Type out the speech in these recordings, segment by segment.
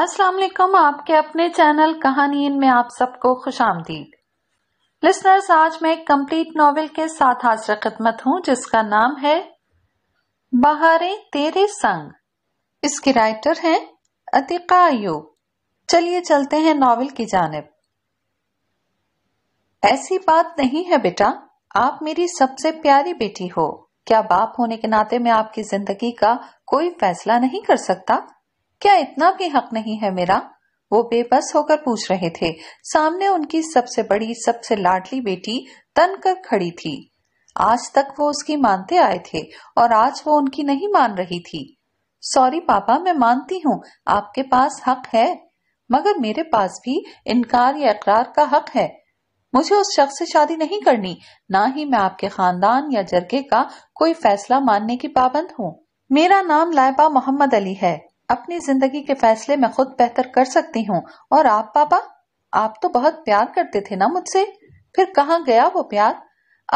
वालेकुम आपके अपने चैनल कहानी इन में आप सबको खुश आमदीद लिसनर्स आज मैं एक कम्प्लीट नावल के साथ हाजिर खिदमत हूँ जिसका नाम है बहारे तेरे संग इसके राइटर हैं अतिका अयूब चलिए चलते हैं नावल की जानब ऐसी बात नहीं है बेटा आप मेरी सबसे प्यारी बेटी हो क्या बाप होने के नाते मैं आपकी जिंदगी का कोई फैसला नहीं कर सकता क्या इतना भी हक नहीं है मेरा वो बेबस होकर पूछ रहे थे सामने उनकी सबसे बड़ी सबसे लाडली बेटी तन कर खड़ी थी आज तक वो उसकी मानते आए थे और आज वो उनकी नहीं मान रही थी सॉरी पापा मैं मानती हूँ आपके पास हक है मगर मेरे पास भी इनकार या इकरार का हक है मुझे उस शख्स से शादी नहीं करनी ना ही मैं आपके खानदान या जरगे का कोई फैसला मानने की पाबंद हूँ मेरा नाम लाइबा मोहम्मद अली है अपनी जिंदगी के फैसले मैं खुद बेहतर कर सकती हूँ और आप पापा आप तो बहुत प्यार करते थे ना मुझसे फिर कहा गया वो प्यार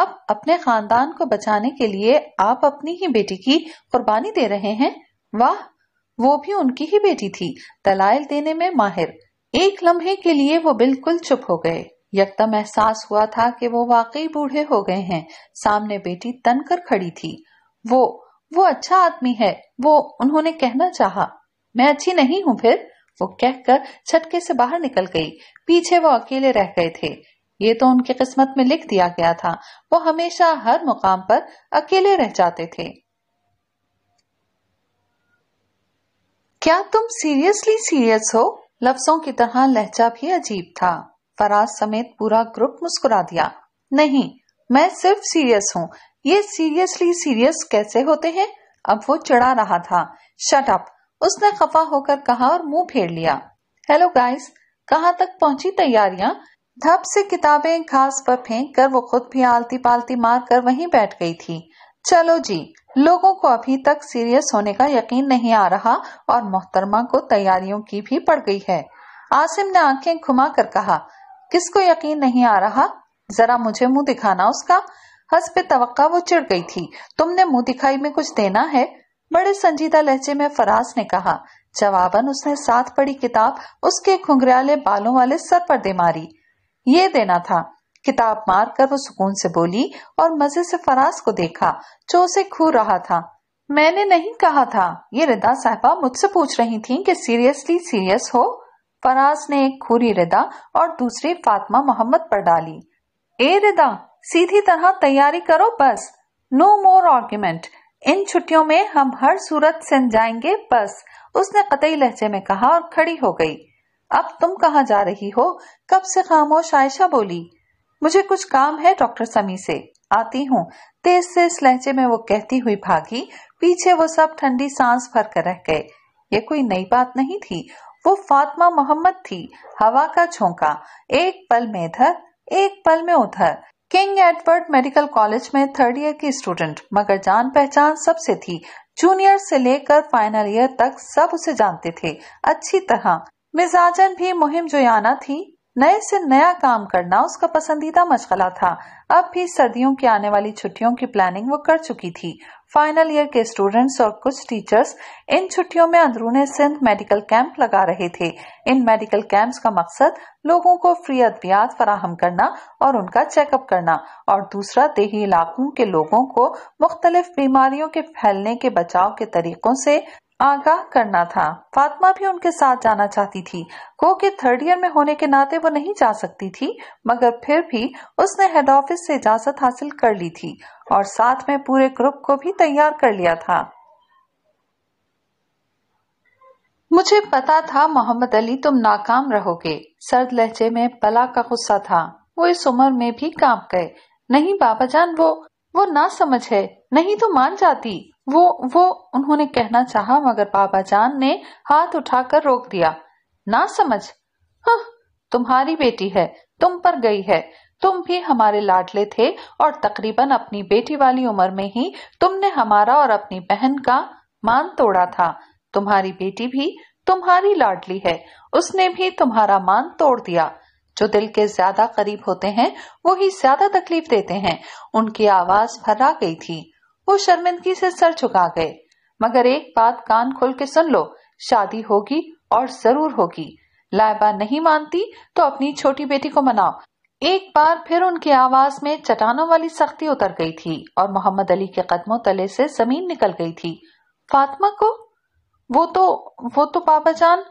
अब अपने खानदान को बचाने के लिए आप अपनी ही बेटी की कुर्बानी दे रहे हैं वाह वो भी उनकी ही बेटी थी दलाल देने में माहिर एक लम्हे के लिए वो बिल्कुल चुप हो गए यकदम एहसास हुआ था कि वो वाकई बूढ़े हो गए हैं सामने बेटी तन कर खड़ी थी वो वो अच्छा आदमी है वो उन्होंने कहना चाहा मैं अच्छी नहीं हूँ फिर वो कहकर छटके से बाहर निकल गई पीछे वो अकेले रह गए थे ये तो उनकी किस्मत में लिख दिया गया था वो हमेशा हर मुकाम पर अकेले रह जाते थे क्या तुम सीरियसली सीरियस हो लफ्जों की तरह लहजा भी अजीब था फराज समेत पूरा ग्रुप मुस्कुरा दिया नहीं मैं सिर्फ सीरियस हूँ ये सीरियसली सीरियस कैसे होते हैं अब वो चढ़ा रहा था शट अप उसने खफा होकर कहा और मुंह फेर लिया हेलो गाइस कहाँ तक पहुंची तैयारियां धप से किताबें घास पर फेंक कर वो खुद भी आलती पालती मार कर वहीं बैठ गई थी चलो जी लोगों को अभी तक सीरियस होने का यकीन नहीं आ रहा और मोहतरमा को तैयारियों की भी पड़ गई है आसिम ने आंखें घुमा कर कहा किसको यकीन नहीं आ रहा जरा मुझे मुंह दिखाना उसका हंस पे तो वो चिड़ गई थी तुमने मुंह दिखाई में कुछ देना है बड़े संजीदा लहजे में फराज ने कहा जवाबन उसने साथ पड़ी किताब उसके घुंघराले बालों वाले सर पर दे मारी ये देना था किताब मार कर वो सुकून से बोली और मजे से फराज को देखा जो उसे खू रहा था मैंने नहीं कहा था ये रिदा साहबा मुझसे पूछ रही थी कि सीरियसली सीरियस हो फराज ने एक खूरी रिदा और दूसरी फातिमा मोहम्मद पर डाली ए रिदा सीधी तरह तैयारी करो बस नो मोर आर्ग्यूमेंट इन छुट्टियों में हम हर सूरत सिंध जाएंगे बस उसने कतई लहजे में कहा और खड़ी हो गई अब तुम कहा जा रही हो कब से खामोश आयशा बोली मुझे कुछ काम है डॉक्टर समी से आती हूँ तेज से इस लहजे में वो कहती हुई भागी पीछे वो सब ठंडी सांस भर कर रह गए ये कोई नई बात नहीं थी वो फातमा मोहम्मद थी हवा का झोंका एक पल में इधर एक पल में उधर किंग एडवर्ड मेडिकल कॉलेज में थर्ड ईयर की स्टूडेंट मगर जान पहचान सबसे थी जूनियर से लेकर फाइनल ईयर तक सब उसे जानते थे अच्छी तरह मिजाजन भी मुहिम जो आना थी नए से नया काम करना उसका पसंदीदा मशगला था अब भी सर्दियों की आने वाली छुट्टियों की प्लानिंग वो कर चुकी थी फाइनल ईयर के स्टूडेंट्स और कुछ टीचर्स इन छुट्टियों में अंदरूनी सिंध मेडिकल कैंप लगा रहे थे इन मेडिकल कैंप्स का मकसद लोगों को फ्री अद्वियात फराहम करना और उनका चेकअप करना और दूसरा देही इलाकों के लोगों को मुख्तलिफ बीमारियों के फैलने के बचाव के तरीकों से आगाह करना था फातिमा भी उनके साथ जाना चाहती थी को के थर्ड ईयर में होने के नाते वो नहीं जा सकती थी मगर फिर भी उसने हेड ऑफिस से इजाजत हासिल कर ली थी और साथ में पूरे ग्रुप को भी तैयार कर लिया था मुझे पता था मोहम्मद अली तुम नाकाम रहोगे सर्द लहजे में पला का गुस्सा था वो इस उम्र में भी कांप गए नहीं बाबा जान वो वो ना समझ है नहीं तो मान जाती वो वो उन्होंने कहना चाहा मगर बाबा जान ने हाथ उठाकर रोक दिया ना समझ हाँ तुम्हारी बेटी है तुम पर गई है तुम भी हमारे लाडले थे और तकरीबन अपनी बेटी वाली उम्र में ही तुमने हमारा और अपनी बहन का मान तोड़ा था तुम्हारी बेटी भी तुम्हारी लाडली है उसने भी तुम्हारा मान तोड़ दिया जो दिल के ज्यादा करीब होते हैं वो ही ज्यादा तकलीफ देते हैं उनकी आवाज भर गई थी वो शर्मिंदगी से सर झुका गए मगर एक बात कान खोल के सुन लो शादी होगी और जरूर होगी लाइबा नहीं मानती तो अपनी छोटी बेटी को मनाओ एक बार फिर उनकी आवाज में चटानों वाली सख्ती उतर गई थी और मोहम्मद अली के कदमों तले से जमीन निकल गई थी फातिमा को वो तो वो तो बाबा जान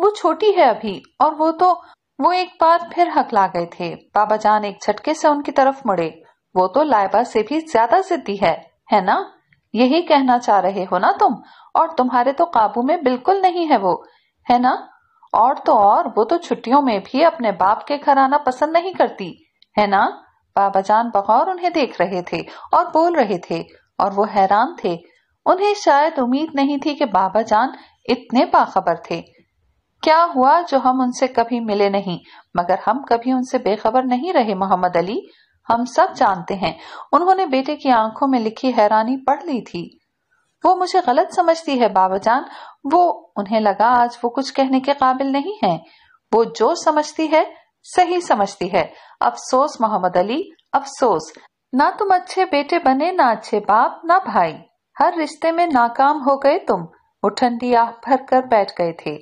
वो छोटी है अभी और वो तो वो एक बार फिर हकला गए थे बाबा जान एक झटके से उनकी तरफ मुड़े वो तो लाइबा से भी ज्यादा जिद्दी है है ना यही कहना चाह रहे हो ना तुम और तुम्हारे तो काबू में बिल्कुल नहीं है वो है ना और तो और वो तो छुट्टियों में भी अपने बाप के घर आना पसंद नहीं करती है ना बाबा जान बगौर उन्हें देख रहे थे और बोल रहे थे और वो हैरान थे उन्हें शायद उम्मीद नहीं थी कि बाबा जान इतने बाखबर थे क्या हुआ जो हम उनसे कभी मिले नहीं मगर हम कभी उनसे बेखबर नहीं रहे मोहम्मद अली हम सब जानते हैं उन्होंने बेटे की आंखों में लिखी हैरानी पढ़ ली थी वो मुझे गलत समझती है बाबा जान वो उन्हें लगा आज वो कुछ कहने के काबिल नहीं है वो जो समझती है सही समझती है अफसोस मोहम्मद अली अफसोस ना तुम अच्छे बेटे बने ना अच्छे बाप ना भाई हर रिश्ते में नाकाम हो गए तुम वो ठंडी आह भर कर बैठ गए थे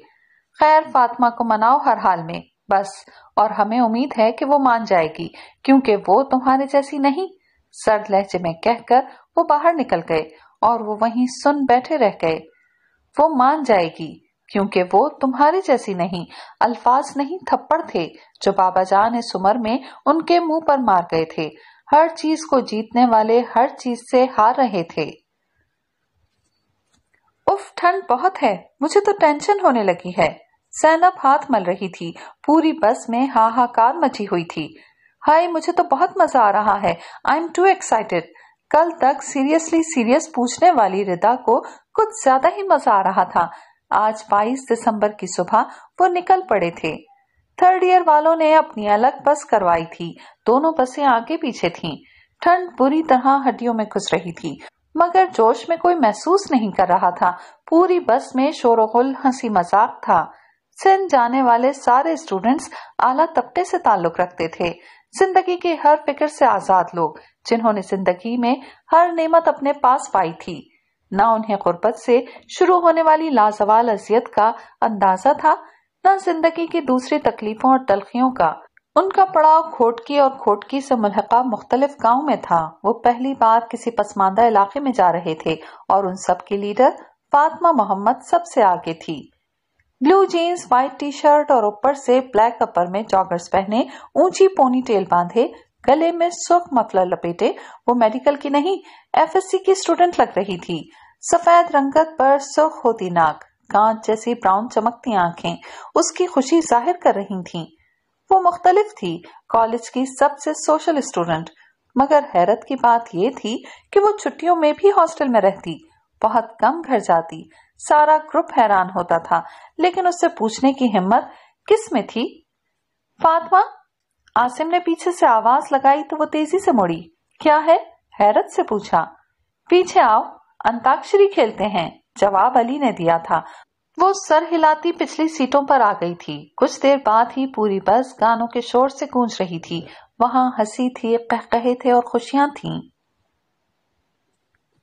खैर फातमा को मनाओ हर हाल में बस और हमें उम्मीद है कि वो मान जाएगी क्योंकि वो तुम्हारे जैसी नहीं सर्द लहजे में कहकर वो बाहर निकल गए और वो वहीं सुन बैठे रह गए वो मान जाएगी क्योंकि वो तुम्हारी जैसी नहीं अल्फाज नहीं थप्पड़ थे जो बाबा जान इस उम्र में उनके मुंह पर मार गए थे हर चीज को जीतने वाले हर चीज से हार रहे थे उफ ठंड बहुत है मुझे तो टेंशन होने लगी है सैनब हाथ मल रही थी पूरी बस में हाहाकार मची हुई थी हाय मुझे तो बहुत मजा आ रहा है आई एम टू एक्साइटेड कल तक सीरियसली सीरियस पूछने वाली रिदा को कुछ ज्यादा ही मजा आ रहा था आज 22 दिसंबर की सुबह वो निकल पड़े थे थर्ड ईयर वालों ने अपनी अलग बस करवाई थी दोनों बसें आगे पीछे थीं। ठंड बुरी तरह हड्डियों में घुस रही थी मगर जोश में कोई महसूस नहीं कर रहा था पूरी बस में शोरोहुल हंसी मजाक था सिंध जाने वाले सारे स्टूडेंट्स आला तबके से ताल्लुक रखते थे जिंदगी के हर फिक्र से आजाद लोग जिन्होंने जिंदगी में हर नेमत अपने पास पाई थी न उन्हें गुर्बत से शुरू होने वाली लाजवाल अजियत का अंदाजा था न जिंदगी की दूसरी तकलीफों और तलखियों का उनका पड़ाव खोटकी और खोटकी से मुलहका मुख्तलिफ गाँव में था वो पहली बार किसी पसमानदा इलाके में जा रहे थे और उन सब की लीडर फातमा मोहम्मद सबसे आगे थी blue jeans white T shirt और ऊपर से ब्लैक अपर में जॉगर्स पहने ऊंची पोनी टेल बांधे गले में सुर्ख मफलर लपेटे वो मेडिकल की नहीं एफएससी की स्टूडेंट लग रही थी सफेद रंगत पर सुर्ख होती नाक कांच जैसी ब्राउन चमकती आंखें उसकी खुशी जाहिर कर रही थीं। वो मुख्तलिफ थी कॉलेज की सबसे सोशल स्टूडेंट मगर हैरत की बात ये थी कि वो छुट्टियों में भी हॉस्टल में रहती बहुत कम घर जाती सारा ग्रुप हैरान होता था लेकिन उससे पूछने की हिम्मत किस में थी फातमा आसिम ने पीछे से आवाज लगाई तो वो तेजी से मुड़ी क्या है हैरत से पूछा पीछे आओ अंताक्षरी खेलते हैं जवाब अली ने दिया था वो सर हिलाती पिछली सीटों पर आ गई थी कुछ देर बाद ही पूरी बस गानों के शोर से गूंज रही थी वहाँ हंसी थी कहे थे और खुशियां थीं।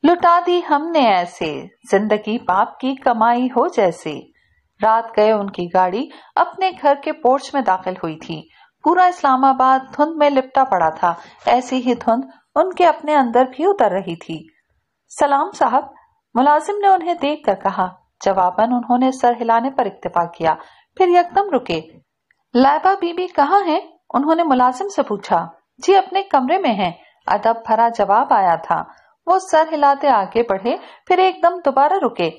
लुटा दी हमने ऐसे जिंदगी बाप की कमाई हो जैसे रात गए उनकी गाड़ी अपने घर के पोर्च में दाखिल हुई थी पूरा इस्लामाबाद धुंध में लिपटा पड़ा था ऐसी ही धुंध उनके अपने अंदर भी उतर रही थी सलाम साहब मुलाजिम ने उन्हें देख कर कहा जवाबन उन्होंने सर हिलाने पर इत्तेफाक किया फिर यकदम रुके लाइबा बीबी कहाँ है उन्होंने मुलाजिम से पूछा जी अपने कमरे में है अदब भरा जवाब आया था वो सर हिलाते आगे बढ़े फिर एकदम दोबारा रुके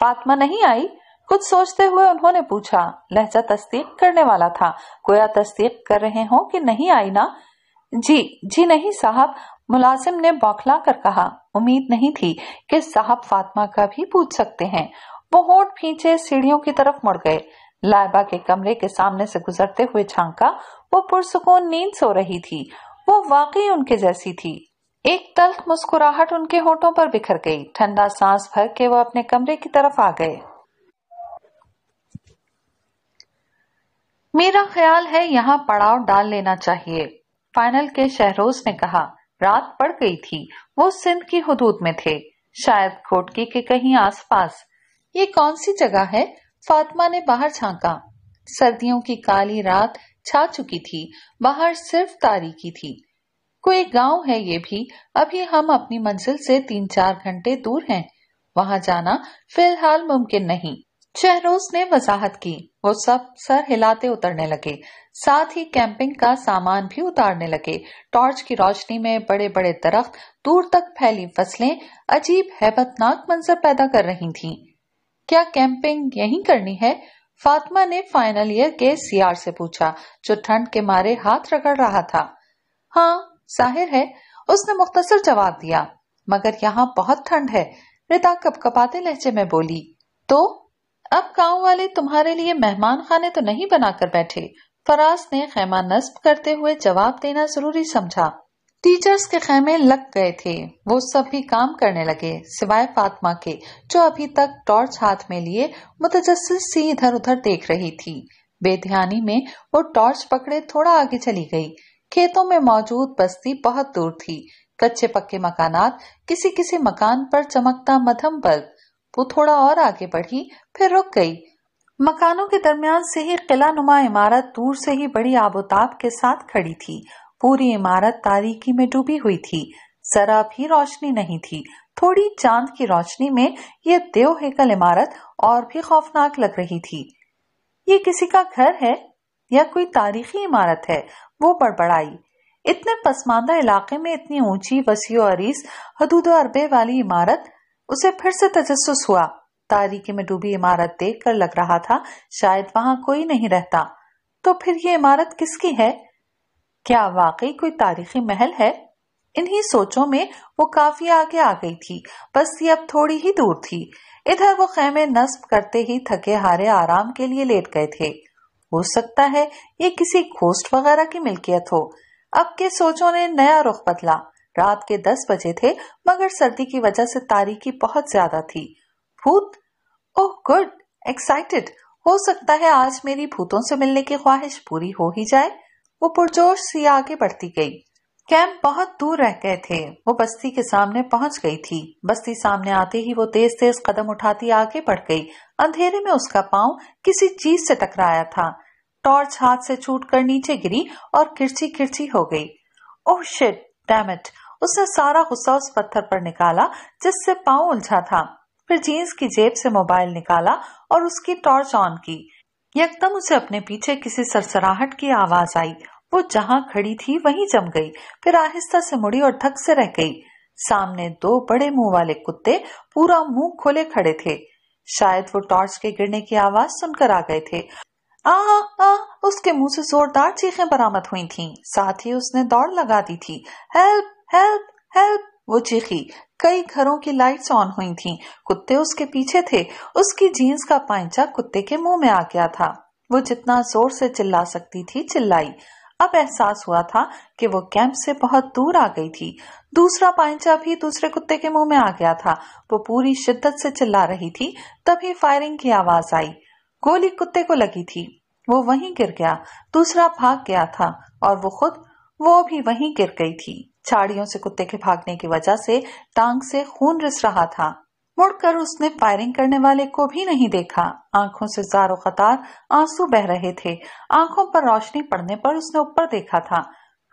फातिमा नहीं आई कुछ सोचते हुए उन्होंने पूछा लहजा तस्दीक करने वाला था कोया तस्दीक कर रहे हो कि नहीं आई ना जी जी नहीं साहब मुलाजिम ने बौखला कर कहा उम्मीद नहीं थी कि साहब फातिमा का भी पूछ सकते हैं वो होठ फींचे सीढ़ियों की तरफ मुड़ गए लाइबा के कमरे के सामने से गुजरते हुए झांका वो पुरसुकून नींद सो रही थी वो वाकई उनके जैसी थी एक तल्ख मुस्कुराहट उनके होठों पर बिखर गई ठंडा सांस भर के वो अपने कमरे की तरफ आ गए मेरा ख्याल है यहाँ पड़ाव डाल लेना चाहिए फाइनल के शहरोज ने कहा रात पड़ गई थी वो सिंध की हदूद में थे शायद कोटकी के कहीं आसपास ये कौन सी जगह है फातिमा ने बाहर झांका सर्दियों की काली रात छा चुकी थी बाहर सिर्फ तारीखी थी कोई गांव है ये भी अभी हम अपनी मंजिल से तीन चार घंटे दूर हैं वहां जाना फिलहाल मुमकिन नहीं शहरोज ने वजाहत की वो सब सर हिलाते उतरने लगे साथ ही कैंपिंग का सामान भी उतारने लगे टॉर्च की रोशनी में बड़े बड़े दरख्त दूर तक फैली फसलें अजीब हैबतनाक मंजर पैदा कर रही थीं। क्या कैंपिंग यहीं करनी है फातिमा ने फाइनल ईयर के सीआर से पूछा जो ठंड के मारे हाथ रगड़ रहा था हाँ जाहिर है उसने मुख्तसर जवाब दिया मगर यहाँ बहुत ठंड है रिता कपकपाते लहजे में बोली तो अब गाँव वाले तुम्हारे लिए मेहमान खाने तो नहीं बनाकर बैठे फराज ने खेमा नस्ब करते हुए जवाब देना जरूरी समझा टीचर्स के खेमे लग गए थे वो सब भी काम करने लगे सिवाय फातिमा के जो अभी तक टॉर्च हाथ में लिए मुतजस्सिस सी इधर उधर देख रही थी बेध्यानी में वो टॉर्च पकड़े थोड़ा आगे चली गई खेतों में मौजूद बस्ती बहुत दूर थी कच्चे पक्के मकान किसी किसी मकान पर चमकता मध्यम बल्ब वो थोड़ा और आगे बढ़ी फिर रुक गई मकानों के दरमियान से ही किला नुमा इमारत दूर से ही बड़ी आबोताब के साथ खड़ी थी पूरी इमारत तारीकी में डूबी हुई थी जरा भी रोशनी नहीं थी थोड़ी चांद की रोशनी में यह देव हेकल इमारत और भी खौफनाक लग रही थी ये किसी का घर है या कोई तारीखी इमारत है वो बड़बड़ाई इतने पसमानदा इलाके में इतनी ऊंची वसी अरीस हदूद अरबे वाली इमारत उसे फिर से तजस्स हुआ तारीखी में डूबी इमारत देखकर लग रहा था शायद वहां कोई नहीं रहता तो फिर ये इमारत किसकी है क्या वाकई कोई तारीखी महल है इन्हीं सोचों में वो काफी आगे आ गई थी बस ये अब थोड़ी ही दूर थी इधर वो खेमे नस्ब करते ही थके हारे आराम के लिए लेट गए थे हो सकता है ये किसी घोस्ट वगैरह की मिल्कियत हो अब के सोचों ने नया रुख बदला रात के दस बजे थे मगर सर्दी की वजह से तारीखी बहुत ज्यादा थी भूत ओह गुड एक्साइटेड हो सकता है आज मेरी भूतों से मिलने की ख्वाहिश पूरी हो ही जाए वो पुरजोश सी आगे बढ़ती गई कैंप बहुत दूर रह गए थे वो बस्ती के सामने पहुंच गई थी बस्ती सामने आते ही वो तेज तेज कदम उठाती आगे बढ़ गई अंधेरे में उसका पांव किसी चीज से टकराया था टॉर्च हाथ से छूटकर नीचे गिरी और किरची किरची हो गई ओह शिट डैमिट उसने सारा गुस्सा उस पत्थर पर निकाला जिससे पांव उलझा था फिर जीन्स की जेब से मोबाइल निकाला और उसकी टॉर्च ऑन की यकदम उसे अपने पीछे किसी सरसराहट की आवाज आई वो जहां खड़ी थी वहीं जम गई फिर आहिस्ता से मुड़ी और थक से रह गई सामने दो बड़े मुंह वाले कुत्ते पूरा मुंह खोले खड़े थे शायद वो टॉर्च के गिरने की आवाज सुनकर आ गए थे आ, आ, उसके मुंह से जोरदार चीखें बरामद हुई थीं। साथ ही उसने दौड़ लगा दी थी हेल्प हेल्प हेल्प वो चीखी कई घरों की लाइट्स ऑन हुई थीं। कुत्ते उसके पीछे थे उसकी जीन्स का पैंचा कुत्ते के मुंह में आ गया था वो जितना जोर से चिल्ला सकती थी चिल्लाई अब एहसास हुआ था कि वो कैंप से बहुत दूर आ गई थी दूसरा पाइंचा भी दूसरे कुत्ते के मुंह में आ गया था वो पूरी शिद्दत से चिल्ला रही थी तभी फायरिंग की आवाज आई गोली कुत्ते को लगी थी वो वहीं गिर गया दूसरा भाग गया था और वो खुद वो भी वहीं गिर गई थी छाड़ियों से कुत्ते के भागने की वजह से टांग से खून रिस रहा था मुड़कर उसने फायरिंग करने वाले को भी नहीं देखा आंखों से जारो कतार आंसू बह रहे थे आंखों पर रोशनी पड़ने पर उसने ऊपर देखा था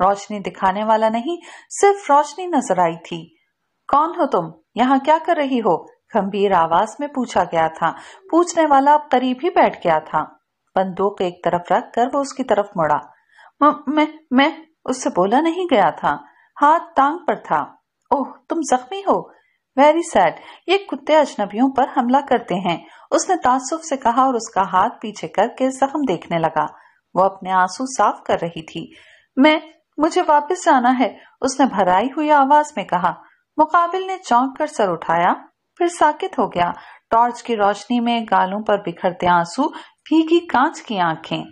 रोशनी दिखाने वाला नहीं सिर्फ रोशनी नजर आई थी कौन हो तुम यहाँ क्या कर रही हो गंभीर आवाज में पूछा गया था पूछने वाला अब करीब ही बैठ गया था बंदूक एक तरफ रख कर वो उसकी तरफ मुड़ा मैं मैं उससे बोला नहीं गया था हाथ टांग पर था ओह तुम जख्मी हो वेरी सैड ये कुत्ते अजनबियों पर हमला करते हैं उसने तासुफ से कहा और उसका हाथ पीछे करके जख्म देखने लगा वो अपने आंसू साफ कर रही थी मैं मुझे वापस जाना है उसने भराई हुई आवाज में कहा मुकाबिल ने चौंक कर सर उठाया फिर साकित हो गया टॉर्च की रोशनी में गालों पर बिखरते आंसू भीगी कांच की आंखें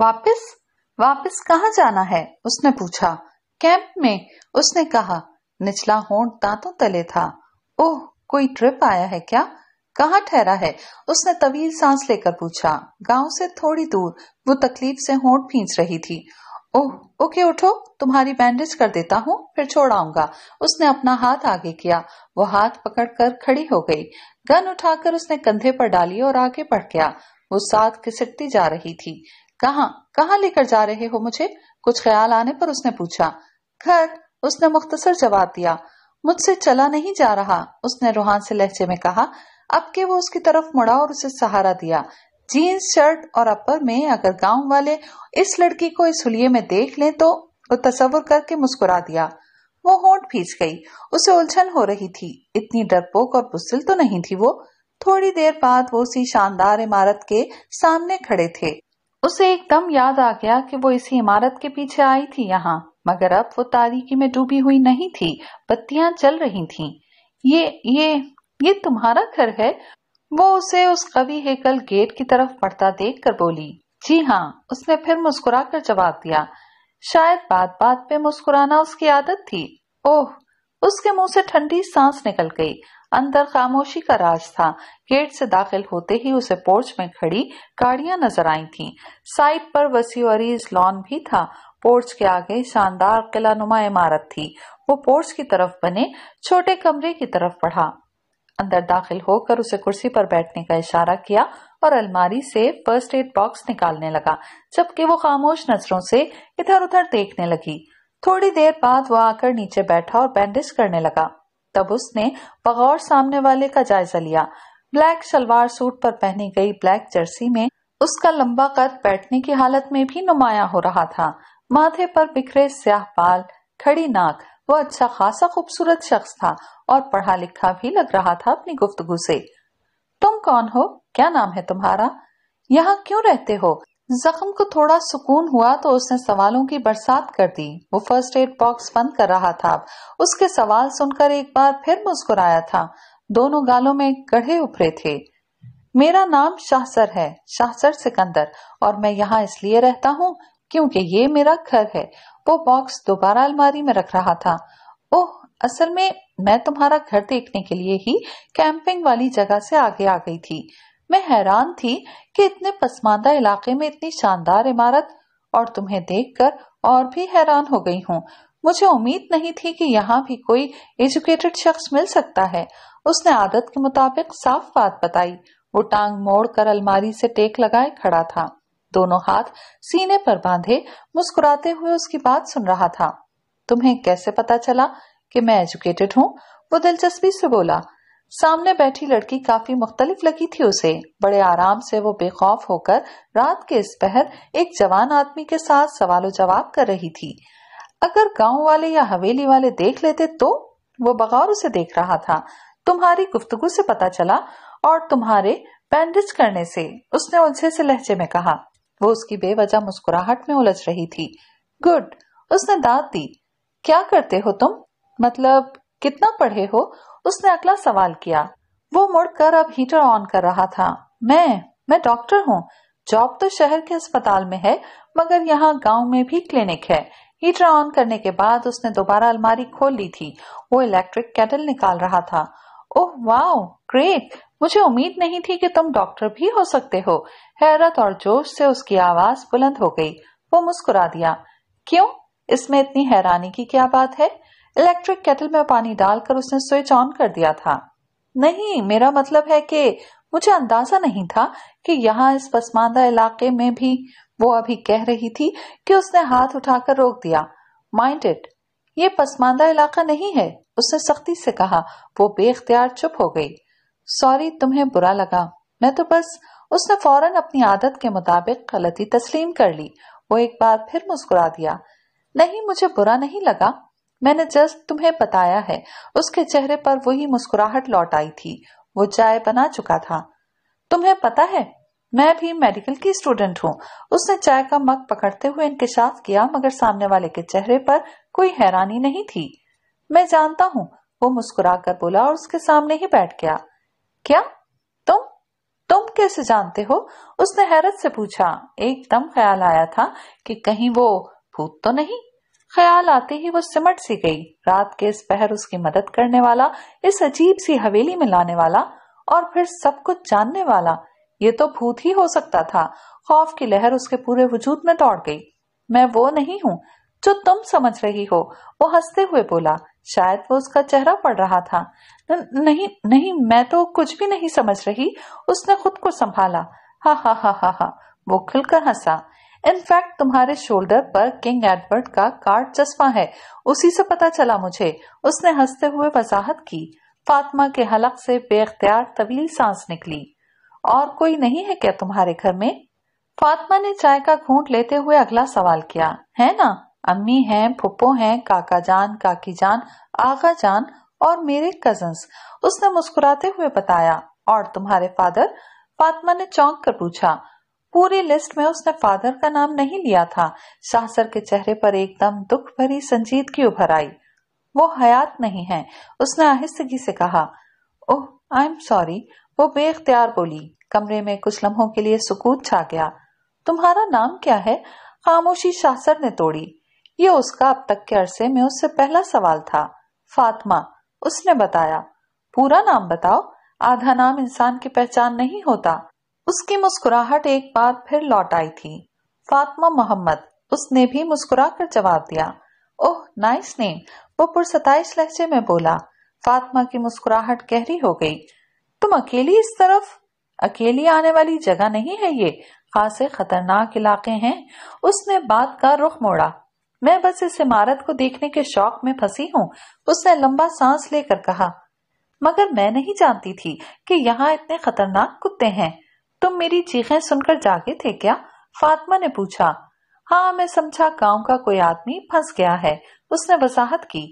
वापस वापस कहाँ जाना है उसने पूछा कैंप में उसने कहा निचला होंठ दांतों तले था ओह कोई ट्रिप आया है क्या कहाँ ठहरा है उसने तवील सांस लेकर पूछा गांव से थोड़ी दूर वो तकलीफ से होंठ फींच रही थी ओह ओके उठो तुम्हारी बैंडेज कर देता हूँ फिर छोड़ आऊंगा उसने अपना हाथ आगे किया वो हाथ पकड़कर खड़ी हो गई गन उठाकर उसने कंधे पर डाली और आगे बढ़ गया वो साथ खिसटती जा रही थी कहा कहाँ लेकर जा रहे हो मुझे कुछ ख्याल आने पर उसने पूछा घर उसने मुख्तसर जवाब दिया मुझसे चला नहीं जा रहा उसने रूहान से लहजे में कहा अब के वो उसकी तरफ मुड़ा और उसे सहारा दिया जीन्स शर्ट और अपर में अगर गांव वाले इस लड़की को इस हुए में देख लें तो वो तस्वर करके मुस्कुरा दिया वो होंठ फीस गई उसे उलझन हो रही थी इतनी डरपोक और बुसिल तो नहीं थी वो थोड़ी देर बाद वो उसी शानदार इमारत के सामने खड़े थे उसे एकदम याद आ गया कि वो इसी इमारत के पीछे आई थी यहाँ मगर अब वो तारीकी में डूबी हुई नहीं थी बत्तियां चल रही थीं। ये ये ये तुम्हारा घर है वो उसे उस कवि हेकल गेट की तरफ पड़ता देख कर बोली जी हाँ उसने फिर मुस्कुरा कर जवाब दिया शायद बात बात पे मुस्कुराना उसकी आदत थी ओह उसके मुंह से ठंडी सांस निकल गई अंदर खामोशी का राज था गेट से दाखिल होते ही उसे पोर्च में खड़ी गाड़ियां नजर आई थीं। साइड पर वसी और लॉन भी था पोर्च के आगे शानदार किला नुमा इमारत थी वो पोर्च की तरफ बने छोटे कमरे की तरफ पढ़ा अंदर दाखिल होकर उसे कुर्सी पर बैठने का इशारा किया और अलमारी से फर्स्ट एड बॉक्स निकालने लगा जबकि वो खामोश नजरों से इधर उधर देखने लगी थोड़ी देर बाद वो आकर नीचे बैठा और बैंडेज करने लगा तब उसने बगौर सामने वाले का जायजा लिया ब्लैक शलवार सूट पर पहनी गई ब्लैक जर्सी में उसका लंबा कद बैठने की हालत में भी नुमाया हो रहा था माथे पर बिखरे स्याह बाल खड़ी नाक वो अच्छा खासा खूबसूरत शख्स था और पढ़ा लिखा भी लग रहा था अपनी गुफ्तगु से तुम कौन हो क्या नाम है तुम्हारा यहाँ क्यों रहते हो जख्म को थोड़ा सुकून हुआ तो उसने सवालों की बरसात कर दी वो फर्स्ट एड बॉक्स बंद कर रहा था उसके सवाल सुनकर एक बार फिर मुस्कुराया था दोनों गालों में गढ़े उभरे थे मेरा नाम शाहसर है शाहसर सिकंदर और मैं यहाँ इसलिए रहता हूँ क्योंकि ये मेरा घर है वो बॉक्स दोबारा अलमारी में रख रहा था ओह असल में मैं तुम्हारा घर देखने के लिए ही कैंपिंग वाली जगह से आगे आ गई थी मैं हैरान थी कि इतने पसमानदा इलाके में इतनी शानदार इमारत और तुम्हें देखकर और भी हैरान हो गई हूँ मुझे उम्मीद नहीं थी कि यहाँ भी कोई एजुकेटेड शख्स मिल सकता है उसने आदत के मुताबिक साफ बात बताई वो टांग मोड़ कर अलमारी से टेक लगाए खड़ा था दोनों हाथ सीने पर बांधे मुस्कुराते हुए उसकी बात सुन रहा था तुम्हें कैसे पता चला कि मैं एजुकेटेड हूँ वो दिलचस्पी से बोला सामने बैठी लड़की काफी मुख्तलिफ लगी थी उसे बड़े आराम से वो बेखौफ होकर रात के इस पहर एक जवान आदमी के साथ सवाल जवाब कर रही थी अगर गांव वाले या हवेली वाले देख लेते तो वो बगौर उसे देख रहा था तुम्हारी गुफ्तगु से पता चला और तुम्हारे बैंडेज करने से उसने उलझे से लहजे में कहा वो उसकी बेवजह मुस्कुराहट में उलझ रही थी गुड उसने दाद दी क्या करते हो तुम मतलब कितना पढ़े हो उसने अगला सवाल किया वो मुड़कर अब हीटर ऑन कर रहा था मैं मैं डॉक्टर हूँ जॉब तो शहर के अस्पताल में है मगर यहाँ गांव में भी क्लिनिक है हीटर ऑन करने के बाद उसने दोबारा अलमारी खोल ली थी वो इलेक्ट्रिक कैटल निकाल रहा था ओह वाओ ग्रेट मुझे उम्मीद नहीं थी कि तुम डॉक्टर भी हो सकते हो हैरत और जोश से उसकी आवाज बुलंद हो गई वो मुस्कुरा दिया क्यों इसमें इतनी हैरानी की क्या बात है इलेक्ट्रिक केटल में पानी डालकर उसने स्विच ऑन कर दिया था नहीं मेरा मतलब है कि मुझे अंदाजा नहीं था कि यहाँ इस पसमानदा इलाके में भी वो अभी कह रही थी कि उसने हाथ उठाकर रोक दिया माइंड इट ये पसमानदा इलाका नहीं है उसने सख्ती से कहा वो बेख्तियार चुप हो गई सॉरी तुम्हें बुरा लगा मैं तो बस उसने फौरन अपनी आदत के मुताबिक गलती तस्लीम कर ली वो एक बार फिर मुस्कुरा दिया नहीं मुझे बुरा नहीं लगा मैंने जस्ट तुम्हें बताया है उसके चेहरे पर वही मुस्कुराहट लौट आई थी वो चाय बना चुका था तुम्हें पता है मैं भी मेडिकल की स्टूडेंट हूँ उसने चाय का मग पकड़ते हुए इंकशाफ किया मगर सामने वाले के चेहरे पर कोई हैरानी नहीं थी मैं जानता हूँ वो मुस्कुराकर बोला और उसके सामने ही बैठ गया क्या तुम तुम कैसे जानते हो उसने हैरत से पूछा एकदम ख्याल आया था कि कहीं वो भूत तो नहीं ख्याल आते ही वो सिमट सी गई रात के इस पहर उसकी मदद करने वाला इस अजीब सी हवेली में लाने वाला और फिर सब कुछ जानने वाला ये तो भूत ही हो सकता था खौफ की लहर उसके पूरे वजूद में दौड़ गई मैं वो नहीं हूँ जो तुम समझ रही हो वो हंसते हुए बोला शायद वो उसका चेहरा पड़ रहा था न, नहीं नहीं मैं तो कुछ भी नहीं समझ रही उसने खुद को संभाला हा हा हा हा हा वो खिलकर हंसा इनफैक्ट तुम्हारे शोल्डर पर किंग एडवर्ड का कार्ड चश्मा है उसी से पता चला मुझे उसने हंसते हुए वजाहत की फातिमा के हलक से बेख्तियार तवील सांस निकली और कोई नहीं है क्या तुम्हारे घर में फातिमा ने चाय का घूंट लेते हुए अगला सवाल किया है ना अम्मी हैं फुप्पो हैं काका जान काकी जान आगा जान और मेरे कजन्स उसने मुस्कुराते हुए बताया और तुम्हारे फादर फातिमा ने चौंक कर पूछा पूरी लिस्ट में उसने फादर का नाम नहीं लिया था सासर के चेहरे पर एकदम दुख भरी संजीदगी उभर आई वो हयात नहीं है उसने आहिस्तगी से कहा ओह आई एम सॉरी वो बेख्तियार बोली कमरे में कुछ लम्हों के लिए सुकूत छा गया तुम्हारा नाम क्या है खामोशी शासर ने तोड़ी ये उसका अब तक के अरसे में उससे पहला सवाल था फातमा उसने बताया पूरा नाम बताओ आधा नाम इंसान की पहचान नहीं होता उसकी मुस्कुराहट एक बार फिर लौट आई थी फातिमा मोहम्मद उसने भी मुस्कुरा कर जवाब दिया ओह नाइस नेम वो पुरसताइश लहजे में बोला फातिमा की मुस्कुराहट गहरी हो गई तुम अकेली इस तरफ अकेली आने वाली जगह नहीं है ये खासे खतरनाक इलाके हैं उसने बात का रुख मोड़ा मैं बस इस इमारत को देखने के शौक में फंसी हूँ उसने लंबा सांस लेकर कहा मगर मैं नहीं जानती थी कि यहाँ इतने खतरनाक कुत्ते हैं तुम मेरी चीखें सुनकर जागे थे क्या फातिमा ने पूछा हाँ मैं समझा गांव का कोई आदमी फंस गया है उसने वसाहत की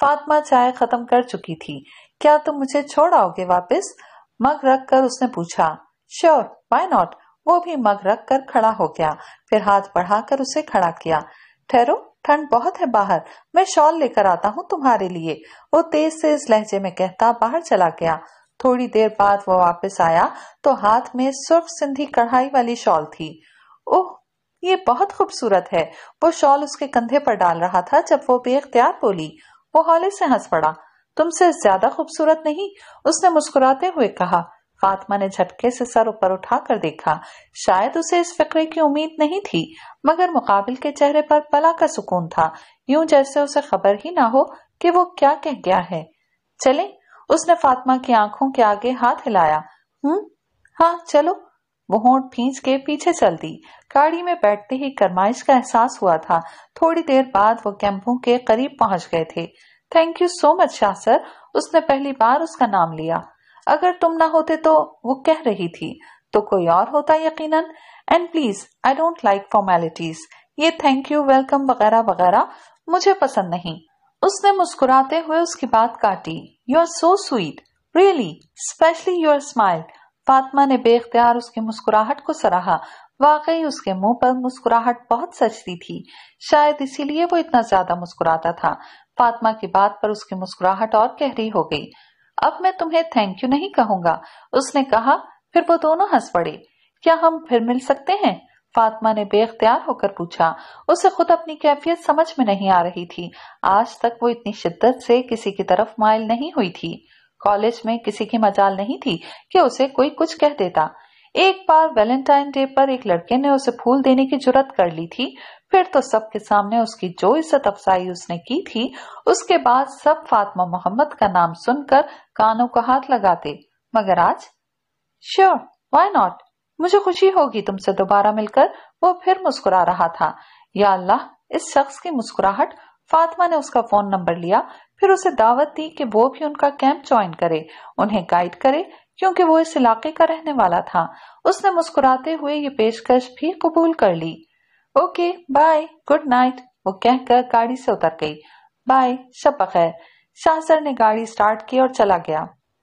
फातिमा चाय खत्म कर चुकी थी क्या तुम मुझे छोड़ आओगे वापस मग रख कर उसने पूछा श्योर वाई नॉट वो भी मग रख कर खड़ा हो गया फिर हाथ बढ़ाकर उसे खड़ा किया ठहरो ठंड बहुत है बाहर मैं शॉल लेकर आता हूँ तुम्हारे लिए वो तेज से इस लहजे में कहता बाहर चला गया थोड़ी देर बाद वो वापस आया तो हाथ में सुर्ख सिंधी कढ़ाई वाली शॉल थी ओह ये बहुत खूबसूरत है वो शॉल उसके कंधे पर डाल रहा था जब वो बेख्तियार बोली वो हौले से हंस पड़ा तुमसे ज्यादा खूबसूरत नहीं उसने मुस्कुराते हुए कहा फातिमा ने झटके से सर ऊपर उठाकर देखा शायद उसे इस फिक्रे की उम्मीद नहीं थी मगर मुकाबिल के चेहरे पर पला का सुकून था यूं जैसे उसे खबर ही ना हो कि वो क्या कह गया है चले उसने फातिमा की आंखों के आगे हाथ हिलाया हम्म हाँ चलो वो होंठ फींच के पीछे चल दी गाड़ी में बैठते ही करमाइश का एहसास हुआ था थोड़ी देर बाद वो कैंपों के करीब पहुंच गए थे thank you so much Shah sir उसने पहली बार उसका नाम लिया अगर तुम ना होते तो वो कह रही थी तो कोई और होता यकीनन and please I don't like formalities ये थैंक यू वेलकम वगैरह वगैरह मुझे पसंद नहीं उसने मुस्कुराते हुए उसकी बात काटी you are so sweet really specially your smile Fatima ने बेख्तियार उसकी मुस्कुराहट को सराहा वाकई उसके मुंह पर मुस्कुराहट बहुत सचती थी शायद इसीलिए वो इतना ज्यादा मुस्कुराता था फातमा की बात पर उसकी मुस्कुराहट और गहरी हो गई अब मैं तुम्हें थैंक यू नहीं कहूंगा उसने कहा फिर वो दोनों हंस पड़े क्या हम फिर मिल सकते हैं फातिमा ने बेख्तियार होकर पूछा उसे खुद अपनी कैफियत समझ में नहीं आ रही थी आज तक वो इतनी शिद्दत से किसी की तरफ माइल नहीं हुई थी कॉलेज में किसी की मजाल नहीं थी कि उसे कोई कुछ कह देता एक बार वैलेंटाइन डे पर एक लड़के ने उसे फूल देने की जरूरत कर ली थी फिर तो सबके सामने उसकी जो इज्जत अफसाई उसने की थी उसके बाद सब फातिमा मोहम्मद का नाम सुनकर कानों का हाथ लगाते मगर आज श्योर वाई नॉट मुझे खुशी होगी तुमसे दोबारा मिलकर वो फिर मुस्कुरा रहा था या अल्लाह इस शख्स की मुस्कुराहट फातिमा ने उसका फोन नंबर लिया फिर उसे दावत दी कि वो भी उनका कैंप ज्वाइन करे उन्हें गाइड करे क्योंकि वो इस इलाके का रहने वाला था उसने मुस्कुराते हुए ये पेशकश भी कबूल कर ली ओके बाय गुड नाइट वो कहकर गाड़ी से उतर गई बाय सब बखैर सासर ने गाड़ी स्टार्ट की और चला गया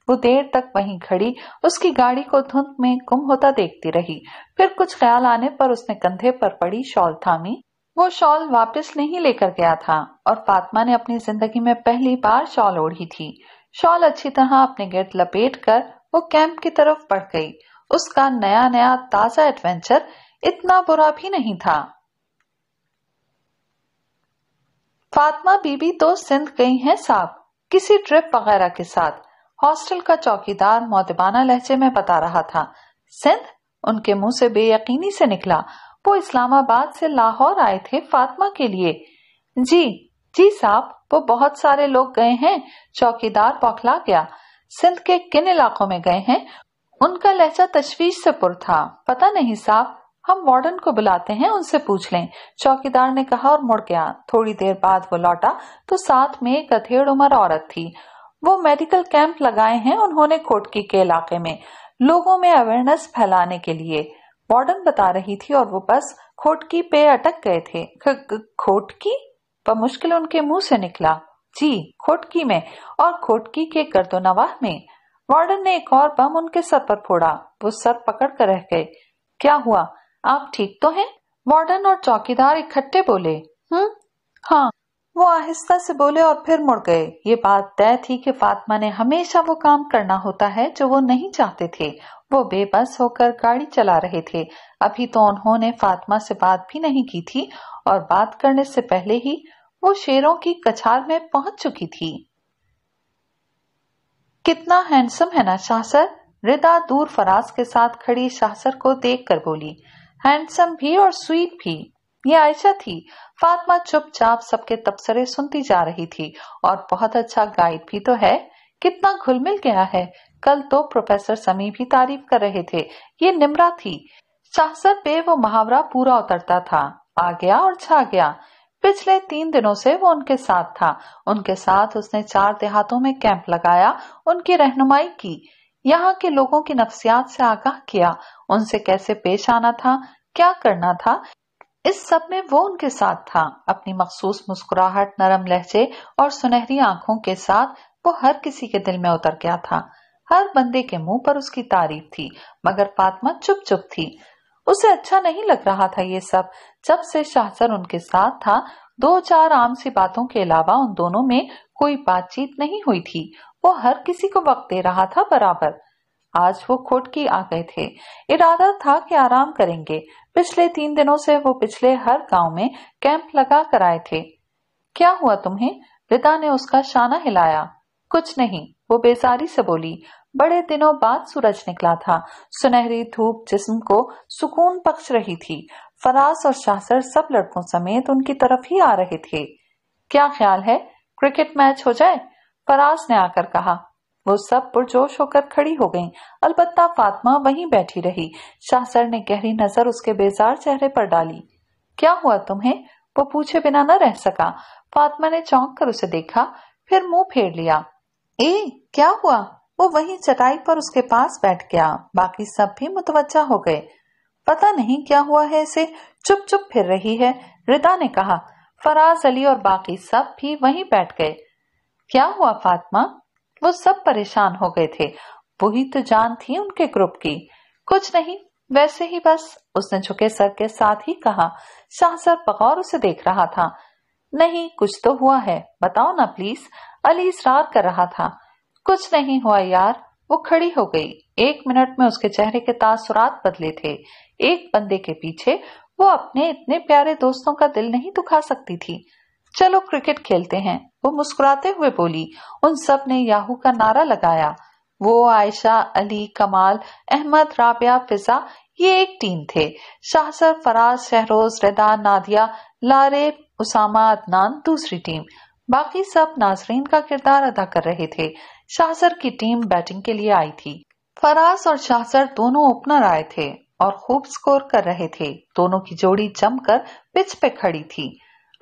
वो देर तक वहीं खड़ी उसकी गाड़ी को धुंध में गुम होता देखती रही फिर कुछ ख्याल आने पर उसने कंधे पर पड़ी शॉल थामी वो शॉल वापस नहीं लेकर गया था और फातिमा ने अपनी जिंदगी में पहली बार शॉल ओढ़ी थी शॉल अच्छी तरह अपने गेट लपेट कर वो कैंप की तरफ बढ़ गई उसका नया नया ताजा एडवेंचर इतना बुरा भी नहीं था फातिमा बीबी तो सिंध गई हैं साहब किसी ट्रिप वगैरह के साथ हॉस्टल का चौकीदार मोतबाना लहजे में बता रहा था सिंध उनके मुंह से बेयकीनी से निकला वो इस्लामाबाद से लाहौर आए थे फातिमा के लिए जी जी साहब वो बहुत सारे लोग गए हैं चौकीदार पौखला गया सिंध के किन इलाकों में गए हैं उनका लहजा तशवीश से पुर था पता नहीं साहब हम वार्डन को बुलाते हैं उनसे पूछ लें चौकीदार ने कहा और मुड़ गया थोड़ी देर बाद वो लौटा तो साथ में एक अधेड़ उम्र औरत थी वो मेडिकल कैंप लगाए हैं उन्होंने कोटकी के इलाके में लोगों में अवेयरनेस फैलाने के लिए वार्डन बता रही थी और वो बस खोटकी पे अटक गए थे खोटकी पर मुश्किल उनके मुंह से निकला जी खोटकी में और खोटकी के गर्दोनवाह में वार्डन ने एक और बम उनके सर पर फोड़ा वो सर पकड़ कर रह गए क्या हुआ आप ठीक तो हैं वार्डन और चौकीदार इकट्ठे बोले हम्म हाँ वो आहिस्ता से बोले और फिर मुड़ गए ये बात तय थी कि फातिमा ने हमेशा वो काम करना होता है जो वो नहीं चाहते थे वो बेबस होकर गाड़ी चला रहे थे अभी तो उन्होंने फातिमा से बात भी नहीं की थी और बात करने से पहले ही वो शेरों की कछार में पहुंच चुकी थी कितना हैंडसम है ना शाहसर रिदा दूर फराज के साथ खड़ी शाहसर को देख कर बोली हैंडसम भी और स्वीट भी ये आयशा थी फातमा चुपचाप सबके तबसरे सुनती जा रही थी और बहुत अच्छा गाइड भी तो है कितना घुल मिल गया है कल तो प्रोफेसर समी भी तारीफ कर रहे थे ये निमरा थी शाहसर पे वो मुहावरा पूरा उतरता था आ गया और छा गया पिछले तीन दिनों से वो उनके साथ था उनके साथ उसने चार देहातों में कैंप लगाया उनकी रहनुमाई की यहाँ के लोगों की नफ्सियात से आगाह किया उनसे कैसे पेश आना था क्या करना था इस सब में वो उनके साथ था अपनी मखसूस मुस्कुराहट नरम लहजे और सुनहरी आंखों के साथ वो हर किसी के दिल में उतर गया था हर बंदे के मुंह पर उसकी तारीफ थी मगर फातमा चुप चुप थी उसे अच्छा नहीं लग रहा था ये सब जब से शाहसर उनके साथ था दो चार आम सी बातों के अलावा उन दोनों में कोई बातचीत नहीं हुई थी वो हर किसी को वक्त दे रहा था बराबर आज वो खोटकी आ गए थे इरादा था कि आराम करेंगे पिछले तीन दिनों से वो पिछले हर गांव में कैंप लगा कर आए थे क्या हुआ तुम्हें रिता ने उसका शाना हिलाया कुछ नहीं वो बेसारी से बोली बड़े दिनों बाद सूरज निकला था सुनहरी धूप जिस्म को सुकून पक्ष रही थी फराज और शासर सब लड़कों समेत उनकी तरफ ही आ रहे थे क्या ख्याल है क्रिकेट मैच हो जाए फराज ने आकर कहा वो सब पुरजोश होकर खड़ी हो गईं। अलबत्ता फातिमा वहीं बैठी रही शाहसर ने गहरी नजर उसके बेजार चेहरे पर डाली क्या हुआ तुम्हें वो पूछे बिना न रह सका फातिमा ने चौंक कर उसे देखा फिर मुंह फेर लिया ए क्या हुआ वो वहीं चटाई पर उसके पास बैठ गया बाकी सब भी मुतवजा हो गए पता नहीं क्या हुआ है इसे चुप चुप फिर रही है रिदा ने कहा फराज अली और बाकी सब भी वहीं बैठ गए क्या हुआ फातिमा वो सब परेशान हो गए थे वो ही तो जान थी उनके ग्रुप की कुछ नहीं वैसे ही बस उसने झुके सर के साथ ही कहा शाह सर बगौर उसे देख रहा था नहीं कुछ तो हुआ है बताओ ना प्लीज अली इसरार कर रहा था कुछ नहीं हुआ यार वो खड़ी हो गई एक मिनट में उसके चेहरे के तासुरात बदले थे एक बंदे के पीछे वो अपने इतने प्यारे दोस्तों का दिल नहीं दुखा सकती थी चलो क्रिकेट खेलते हैं वो मुस्कुराते हुए बोली उन सब ने याहू का नारा लगाया वो आयशा अली कमाल अहमद राबिया फिजा ये एक टीम थे शाहसर फराज शहरोज रदा नादिया लारे उसामा अदनान दूसरी टीम बाकी सब नाजरीन का किरदार अदा कर रहे थे शाहसर की टीम बैटिंग के लिए आई थी फराज और शाहसर दोनों ओपनर आए थे और खूब स्कोर कर रहे थे दोनों की जोड़ी जमकर पिच पे खड़ी थी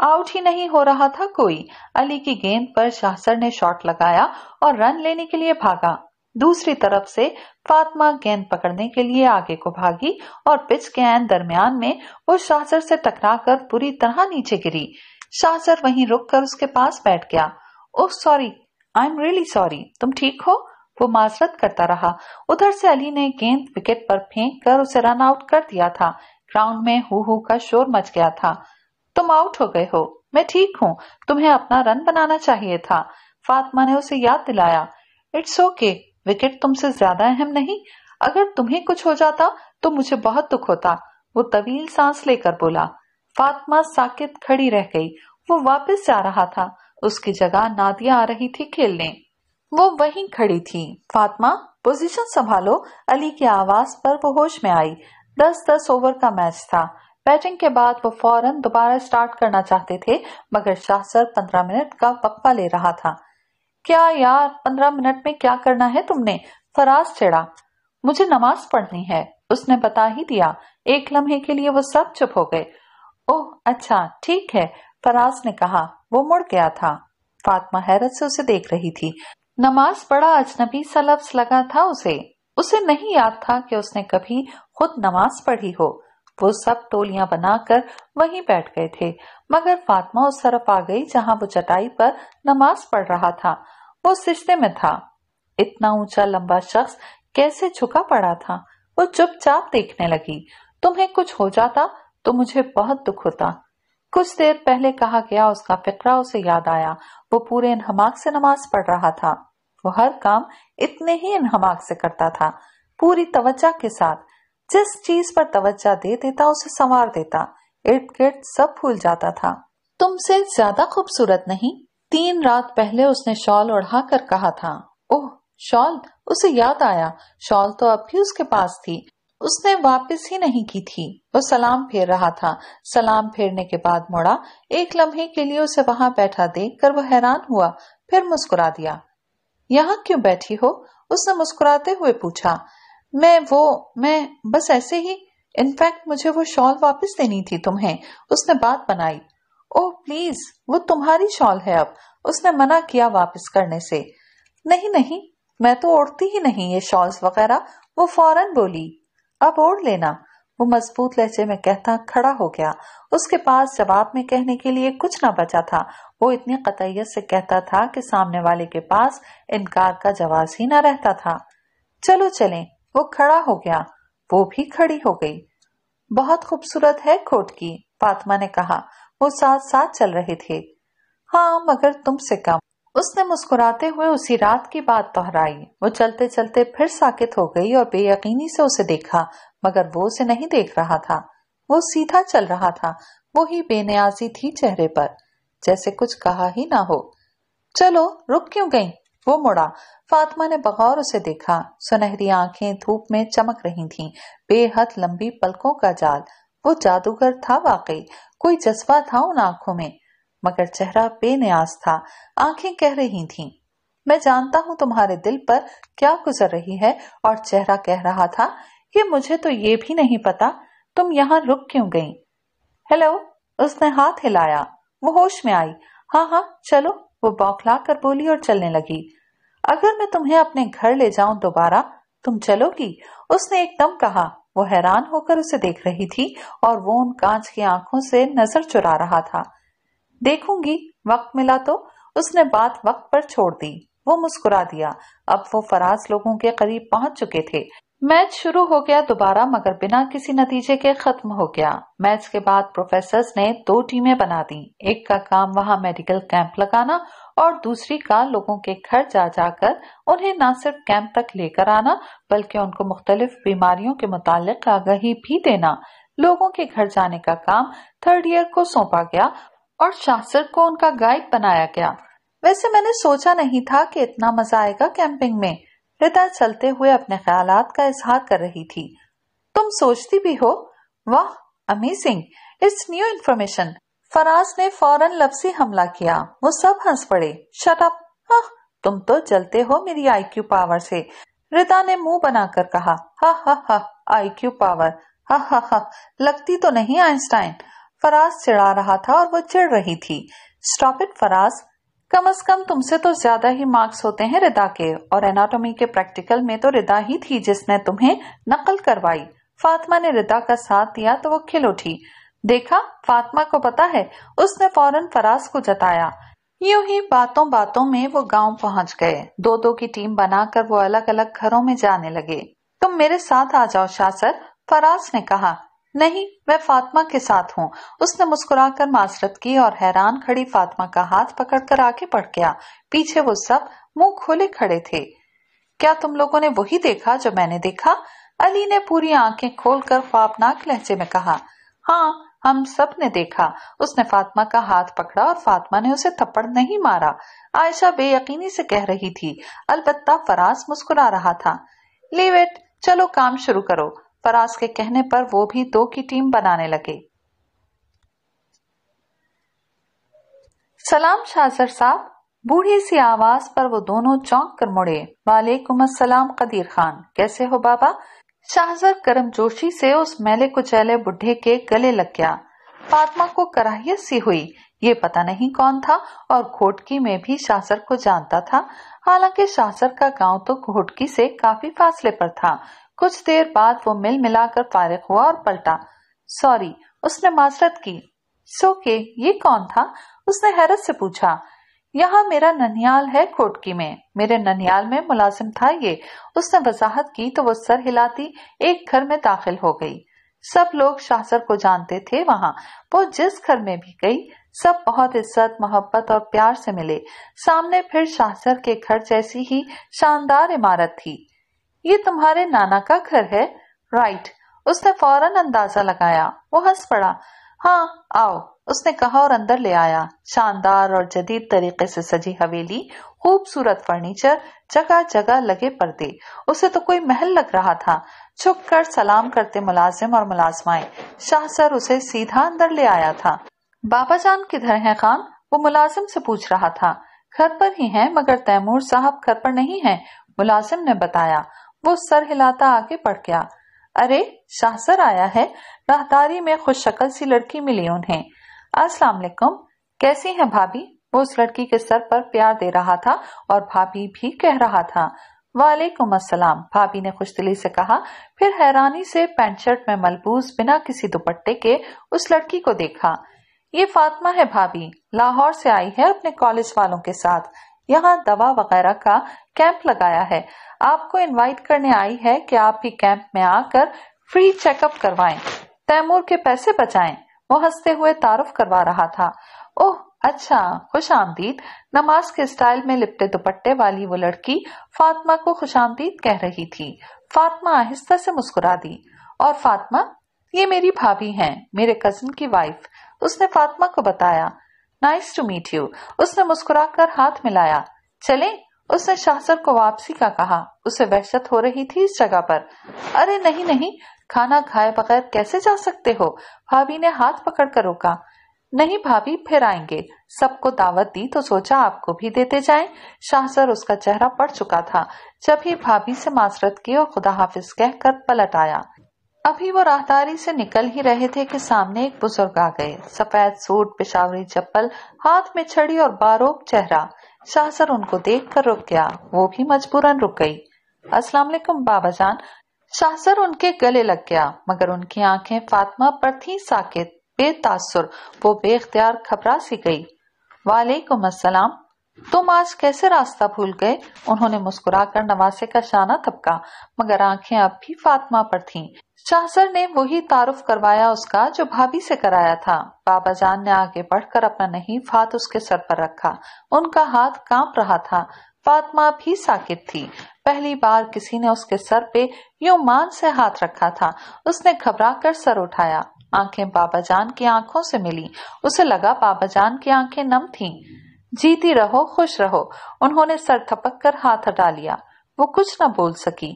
आउट ही नहीं हो रहा था कोई अली की गेंद पर शाहसर ने शॉट लगाया और रन लेने के लिए भागा दूसरी तरफ से फातमा गेंद पकड़ने के लिए आगे को भागी और पिच के एन दरमियान में वो शाहसर से टकरा कर पूरी तरह नीचे गिरी शाहसर वहीं रुक कर उसके पास बैठ गया oh sorry I am really sorry तुम ठीक हो वो माजरत करता रहा उधर से अली ने गेंद विकेट पर फेंक कर उसे रन आउट कर दिया था ग्राउंड में हु का शोर मच गया था तुम आउट हो गए हो मैं ठीक हूँ तुम्हें अपना रन बनाना चाहिए था फातिमा ने उसे याद दिलाया इट्स ओके okay, विकेट तुमसे ज्यादा अहम नहीं अगर तुम्हें कुछ हो जाता तो मुझे बहुत दुख होता वो तवील सांस लेकर बोला फातिमा साकित खड़ी रह गई वो वापस जा रहा था उसकी जगह नादिया आ रही थी खेलने वो वहीं खड़ी थी फातिमा पोजीशन संभालो अली की आवाज पर वो होश में आई दस दस ओवर का मैच था बैटिंग के बाद वो फौरन दोबारा स्टार्ट करना चाहते थे मगर शाह पंद्रह मिनट का पक्का ले रहा था क्या यार पंद्रह मिनट में क्या करना है तुमने फराज चिड़ा मुझे नमाज पढ़नी है उसने बता ही दिया एक लम्हे के लिए वो सब चुप हो गए ओह अच्छा ठीक है फराज ने कहा वो मुड़ गया था फातमा हैरत से उसे देख रही थी नमाज पढ़ा अजनबी सा लगा था उसे उसे नहीं याद था कि उसने कभी खुद नमाज पढ़ी हो वो सब टोलियां बनाकर वहीं बैठ गए थे मगर फातिमा उस तरफ आ गई जहां वो चटाई पर नमाज पढ़ रहा था वो सिजदे में था इतना ऊंचा लंबा शख्स कैसे झुका पड़ा था वो चुपचाप देखने लगी तुम्हें कुछ हो जाता तो मुझे बहुत दुख होता कुछ देर पहले कहा गया उसका फिक्रा उसे याद आया वो पूरे इनहमाक से नमाज पढ़ रहा था वो हर काम इतने ही इनहमाक से करता था पूरी तवज्जा के साथ जिस चीज पर तवज्जा दे देता उसे संवार देता इर्द गिर्द सब भूल जाता था तुमसे ज्यादा खूबसूरत नहीं तीन रात पहले उसने शॉल ओढ़ा कर कहा था ओह शॉल उसे याद आया शॉल तो अब भी उसके पास थी उसने वापस ही नहीं की थी वो सलाम फेर रहा था सलाम फेरने के बाद मुड़ा एक लम्हे के लिए उसे वहां बैठा देख कर वो हैरान हुआ फिर मुस्कुरा दिया यहाँ क्यों बैठी हो उसने मुस्कुराते हुए पूछा मैं वो मैं बस ऐसे ही इनफैक्ट मुझे वो शॉल वापस देनी थी तुम्हें उसने बात बनाई ओह प्लीज वो तुम्हारी शॉल है अब उसने मना किया वापस करने से नहीं नहीं मैं तो ओढ़ती ही नहीं ये शॉल्स वगैरह वो फौरन बोली अब ओढ़ लेना वो मजबूत लहजे में कहता खड़ा हो गया उसके पास जवाब में कहने के लिए कुछ ना बचा था वो इतनी कतैयत से कहता था कि सामने वाले के पास इनकार का जवाब ही ना रहता था चलो चलें वो खड़ा हो गया वो भी खड़ी हो गई बहुत खूबसूरत है कोट की फातमा ने कहा वो साथ साथ चल रहे थे हाँ मगर तुमसे कम उसने मुस्कुराते हुए उसी रात की बात दोहराई वो चलते चलते फिर साकित हो गई और बेयकीनी से उसे देखा मगर वो उसे नहीं देख रहा था वो सीधा चल रहा था वो ही बेनियाजी थी चेहरे पर जैसे कुछ कहा ही ना हो चलो रुक क्यों गई वो मुड़ा फातिमा ने बगौर उसे देखा सुनहरी आंखें धूप में चमक रही थीं, बेहद लंबी पलकों का जाल वो जादूगर था वाकई कोई जज्बा था उन आंखों में मगर चेहरा बेनियाज था आंखें कह रही थीं, मैं जानता हूँ तुम्हारे दिल पर क्या गुजर रही है और चेहरा कह रहा था ये मुझे तो ये भी नहीं पता तुम यहाँ रुक क्यों गई हेलो उसने हाथ हिलाया वो होश में आई हाँ हाँ चलो वो बौखला कर बोली और चलने लगी अगर मैं तुम्हें अपने घर ले जाऊं दोबारा तुम चलोगी उसने एकदम कहा वो हैरान होकर उसे देख रही थी और वो उन कांच की आंखों से नजर चुरा रहा था देखूंगी वक्त मिला तो उसने बात वक्त पर छोड़ दी वो मुस्कुरा दिया अब वो फराज लोगों के करीब पहुंच चुके थे मैच शुरू हो गया दोबारा मगर बिना किसी नतीजे के खत्म हो गया मैच के बाद प्रोफेसर ने दो टीमें बना दी एक का काम वहां मेडिकल कैंप लगाना और दूसरी का लोगों के घर जा जाकर उन्हें न सिर्फ कैंप तक लेकर आना बल्कि उनको मुख्तलिफ बीमारियों के मुतालिक आगाही भी देना लोगों के घर जाने का काम थर्ड ईयर को सौंपा गया और शासक को उनका गाइड बनाया गया वैसे मैंने सोचा नहीं था कि इतना मजा आएगा कैंपिंग में रिता चलते हुए अपने ख्याल का इजहार कर रही थी तुम सोचती भी हो वाह amazing it's new information Faraz ने फौरन लफ्सी हमला किया वो सब हंस पड़े शटअप हाँ तुम तो चलते हो मेरी आईक्यू पावर से रिदा ने मुंह बनाकर कहा हा हा हा आईक्यू पावर हा हा हा लगती तो नहीं आइंस्टाइन फराज चिढ़ा रहा था और वो चिढ़ रही थी स्टॉप इट फराज कम अज कम तुमसे तो ज्यादा ही मार्क्स होते हैं रिदा के और एनाटॉमी के प्रैक्टिकल में तो रिदा ही थी जिसने तुम्हें नकल करवाई फातिमा ने रिदा का साथ दिया तो वो खिल उठी देखा फातिमा को पता है उसने फौरन फराज को जताया यूं ही बातों बातों में वो गांव पहुंच गए दो दो की टीम बनाकर वो अलग अलग घरों में जाने लगे तुम मेरे साथ आ जाओ शासर फराज ने कहा नहीं मैं फातिमा के साथ हूँ उसने मुस्कुराकर मासरत की और हैरान खड़ी फातिमा का हाथ पकड़कर आगे बढ़ गया पीछे वो सब मुंह खोले खड़े थे क्या तुम लोगों ने वही देखा जो मैंने देखा अली ने पूरी आंखें खोलकर ख्वाबनाक लहजे में कहा हाँ हम सब ने देखा उसने फातिमा का हाथ पकड़ा और फातिमा ने उसे थप्पड़ नहीं मारा आयशा बेयकीनी से कह रही थी अलबत्ता फराज मुस्कुरा रहा था लीव इट चलो काम शुरू करो फराज के कहने पर वो भी दो की टीम बनाने लगे सलाम शाजर साहब बूढ़ी सी आवाज पर वो दोनों चौंक कर मुड़े वालेकुम असलम कदीर खान कैसे हो बाबा करम जोशी से उस मैले कुचैले बुढ़े के गले लग गया फातमा को कराहियत सी हुई ये पता नहीं कौन था और घोटकी में भी शाहसर को जानता था हालांकि शाहसर का गांव तो घोटकी से काफी फासले पर था कुछ देर बाद वो मिल मिलाकर फारिग हुआ और पलटा सॉरी उसने माजरत की सो के ये कौन था उसने हैरत से पूछा यहाँ मेरा ननियाल है खोटकी में मेरे ननियाल में मुलाजिम था ये उसने वजाहत की तो वो सर हिलाती एक घर में दाखिल हो गई सब लोग शाहसर को जानते थे वहाँ वो जिस घर में भी गई सब बहुत इज्जत मोहब्बत और प्यार से मिले सामने फिर शाहसर के घर जैसी ही शानदार इमारत थी ये तुम्हारे नाना का घर है राइट उसने फौरन अंदाजा लगाया वो हंस पड़ा हाँ आओ उसने कहा और अंदर ले आया शानदार और जदीद तरीके से सजी हवेली खूबसूरत फर्नीचर जगह जगह लगे पर्दे उसे तो कोई महल लग रहा था झुक कर सलाम करते मुलाजिम और मुलाजमाए शाह सर उसे सीधा अंदर ले आया था बाबा जान किधर है खान वो मुलाजिम से पूछ रहा था घर पर ही हैं मगर तैमूर साहब घर पर नहीं है मुलाजिम ने बताया वो सर हिलाता आगे बढ़ गया अरे शाहसर आया है राहदारी में खुश शक्ल सी लड़की मिली उन्हें अस्सलाम वालेकुम कैसी हैं भाभी वो उस लड़की के सर पर प्यार दे रहा था और भाभी भी कह रहा था वालेकुम अस्सलाम भाभी ने खुशदिली से कहा फिर हैरानी से पैंट शर्ट में मलबूस बिना किसी दुपट्टे के उस लड़की को देखा ये फातिमा है भाभी लाहौर से आई है अपने कॉलेज वालों के साथ यहाँ दवा वगैरह का कैंप लगाया है आपको इनवाइट करने आई है कि आप ही कैंप में आकर फ्री चेकअप करवाएं तैमूर के पैसे बचाएं वो हंसते हुए तारुफ करवा रहा था ओह अच्छा खुश आमदीद नमाज के स्टाइल में लिपटे दुपट्टे वाली वो लड़की फातिमा को खुश आमदीद कह रही थी फातिमा आहिस्ता से मुस्कुरा दी और फातिमा ये मेरी भाभी हैं मेरे कजिन की वाइफ उसने फातिमा को बताया नाइस टू मीट यू उसने मुस्कुराकर हाथ मिलाया चलें उसने शाहसर को वापसी का कहा उसे वहशत हो रही थी इस जगह पर अरे नहीं नहीं खाना खाए बगैर कैसे जा सकते हो भाभी ने हाथ पकड़कर रोका नहीं भाभी फिर आएंगे सबको दावत दी तो सोचा आपको भी देते जाएं। शाहसर उसका चेहरा पड़ चुका था जब ही भाभी से मासरत की और खुदा हाफिज कहकर पलट आया अभी वो राहदारी से निकल ही रहे थे कि सामने एक बुजुर्ग आ गए सफेद सूट पिशावरी चप्पल हाथ में छड़ी और बारोब चेहरा शाहसर उनको देखकर रुक गया वो भी मजबूरन रुक गई अस्सलाम वालेकुम बाबा जान शाहसर उनके गले लग गया मगर उनकी आंखें फातिमा पर थी साकित बेतासुर वो बेख्तियार खबरा सी गई वालेकुम अस्सलाम तुम आज कैसे रास्ता भूल गए उन्होंने मुस्कुराकर नवासे का शाना थपका मगर आंखें अब भी फातिमा पर थीं। शाहसर ने वही तारुफ करवाया उसका जो भाभी से कराया था बाबा जान ने आगे बढ़कर अपना नहीं फात उसके सर पर रखा उनका हाथ कांप रहा था फातमा भी साकित थी पहली बार किसी ने उसके सर पे यू मान से हाथ रखा था उसने घबरा कर सर उठाया आंखें बाबा जान की आंखों से मिली उसे लगा बाबा जान की आंखें नम थीं। जीती रहो खुश रहो उन्होंने सर थपक कर हाथ हटा लिया वो कुछ न बोल सकी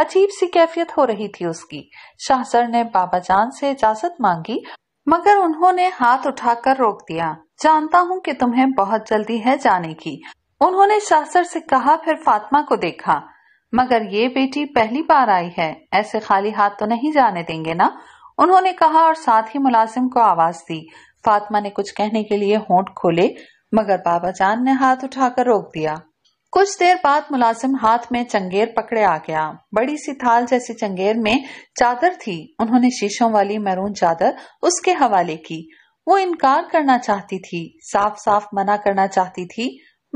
अजीब सी कैफियत हो रही थी उसकी शाहजर ने बाबा जान से इजाजत मांगी मगर उन्होंने हाथ उठाकर रोक दिया जानता हूँ कि तुम्हें बहुत जल्दी है जाने की उन्होंने शास्त्र से कहा फिर फातिमा को देखा मगर ये बेटी पहली बार आई है ऐसे खाली हाथ तो नहीं जाने देंगे ना उन्होंने कहा और साथ ही मुलाजिम को आवाज दी फातिमा ने कुछ कहने के लिए होंठ खोले मगर बाबा जान ने हाथ उठाकर रोक दिया कुछ देर बाद मुलाजिम हाथ में चंगेर पकड़े आ गया बड़ी सी थाल जैसी चंगेर में चादर थी उन्होंने शीशों वाली मैरून चादर उसके हवाले की वो इनकार करना चाहती थी साफ साफ मना करना चाहती थी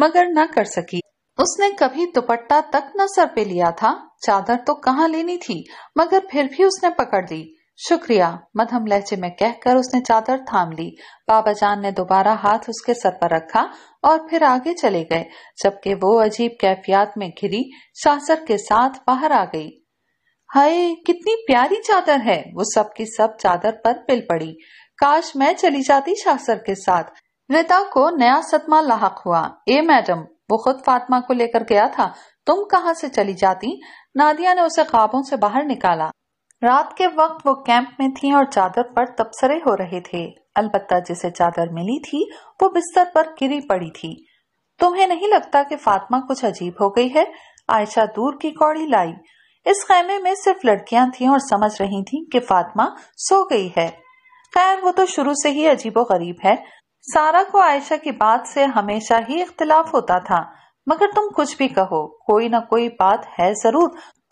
मगर न कर सकी उसने कभी दुपट्टा तक न सर पे लिया था चादर तो कहाँ लेनी थी मगर फिर भी उसने पकड़ ली शुक्रिया मधम लहजे में कहकर उसने चादर थाम ली बाबा जान ने दोबारा हाथ उसके सर पर रखा और फिर आगे चले गए जबकि वो अजीब कैफियत में घिरी सासर के साथ बाहर आ गई हाय कितनी प्यारी चादर है वो सब की सब चादर पर पिल पड़ी काश मैं चली जाती शासर के साथ रिता को नया सदमा लाक हुआ ए मैडम वो खुद फातिमा को लेकर गया था तुम कहाँ से चली जाती नादिया ने उसे ख्वाबों से बाहर निकाला रात के वक्त वो कैंप में थी और चादर पर तबसरे हो रहे थे अलबत्ता जिसे चादर मिली थी वो बिस्तर पर गिरी पड़ी थी तुम्हें नहीं लगता कि फातिमा कुछ अजीब हो गई है आयशा दूर की कौड़ी लाई इस खैमे में सिर्फ लड़कियां थीं और समझ रही थीं कि फातिमा सो गई है खैर वो तो शुरू से ही अजीबो गरीब है सारा को आयशा की बात से हमेशा ही इख्तलाफ होता था मगर तुम कुछ भी कहो कोई ना कोई बात है जरूर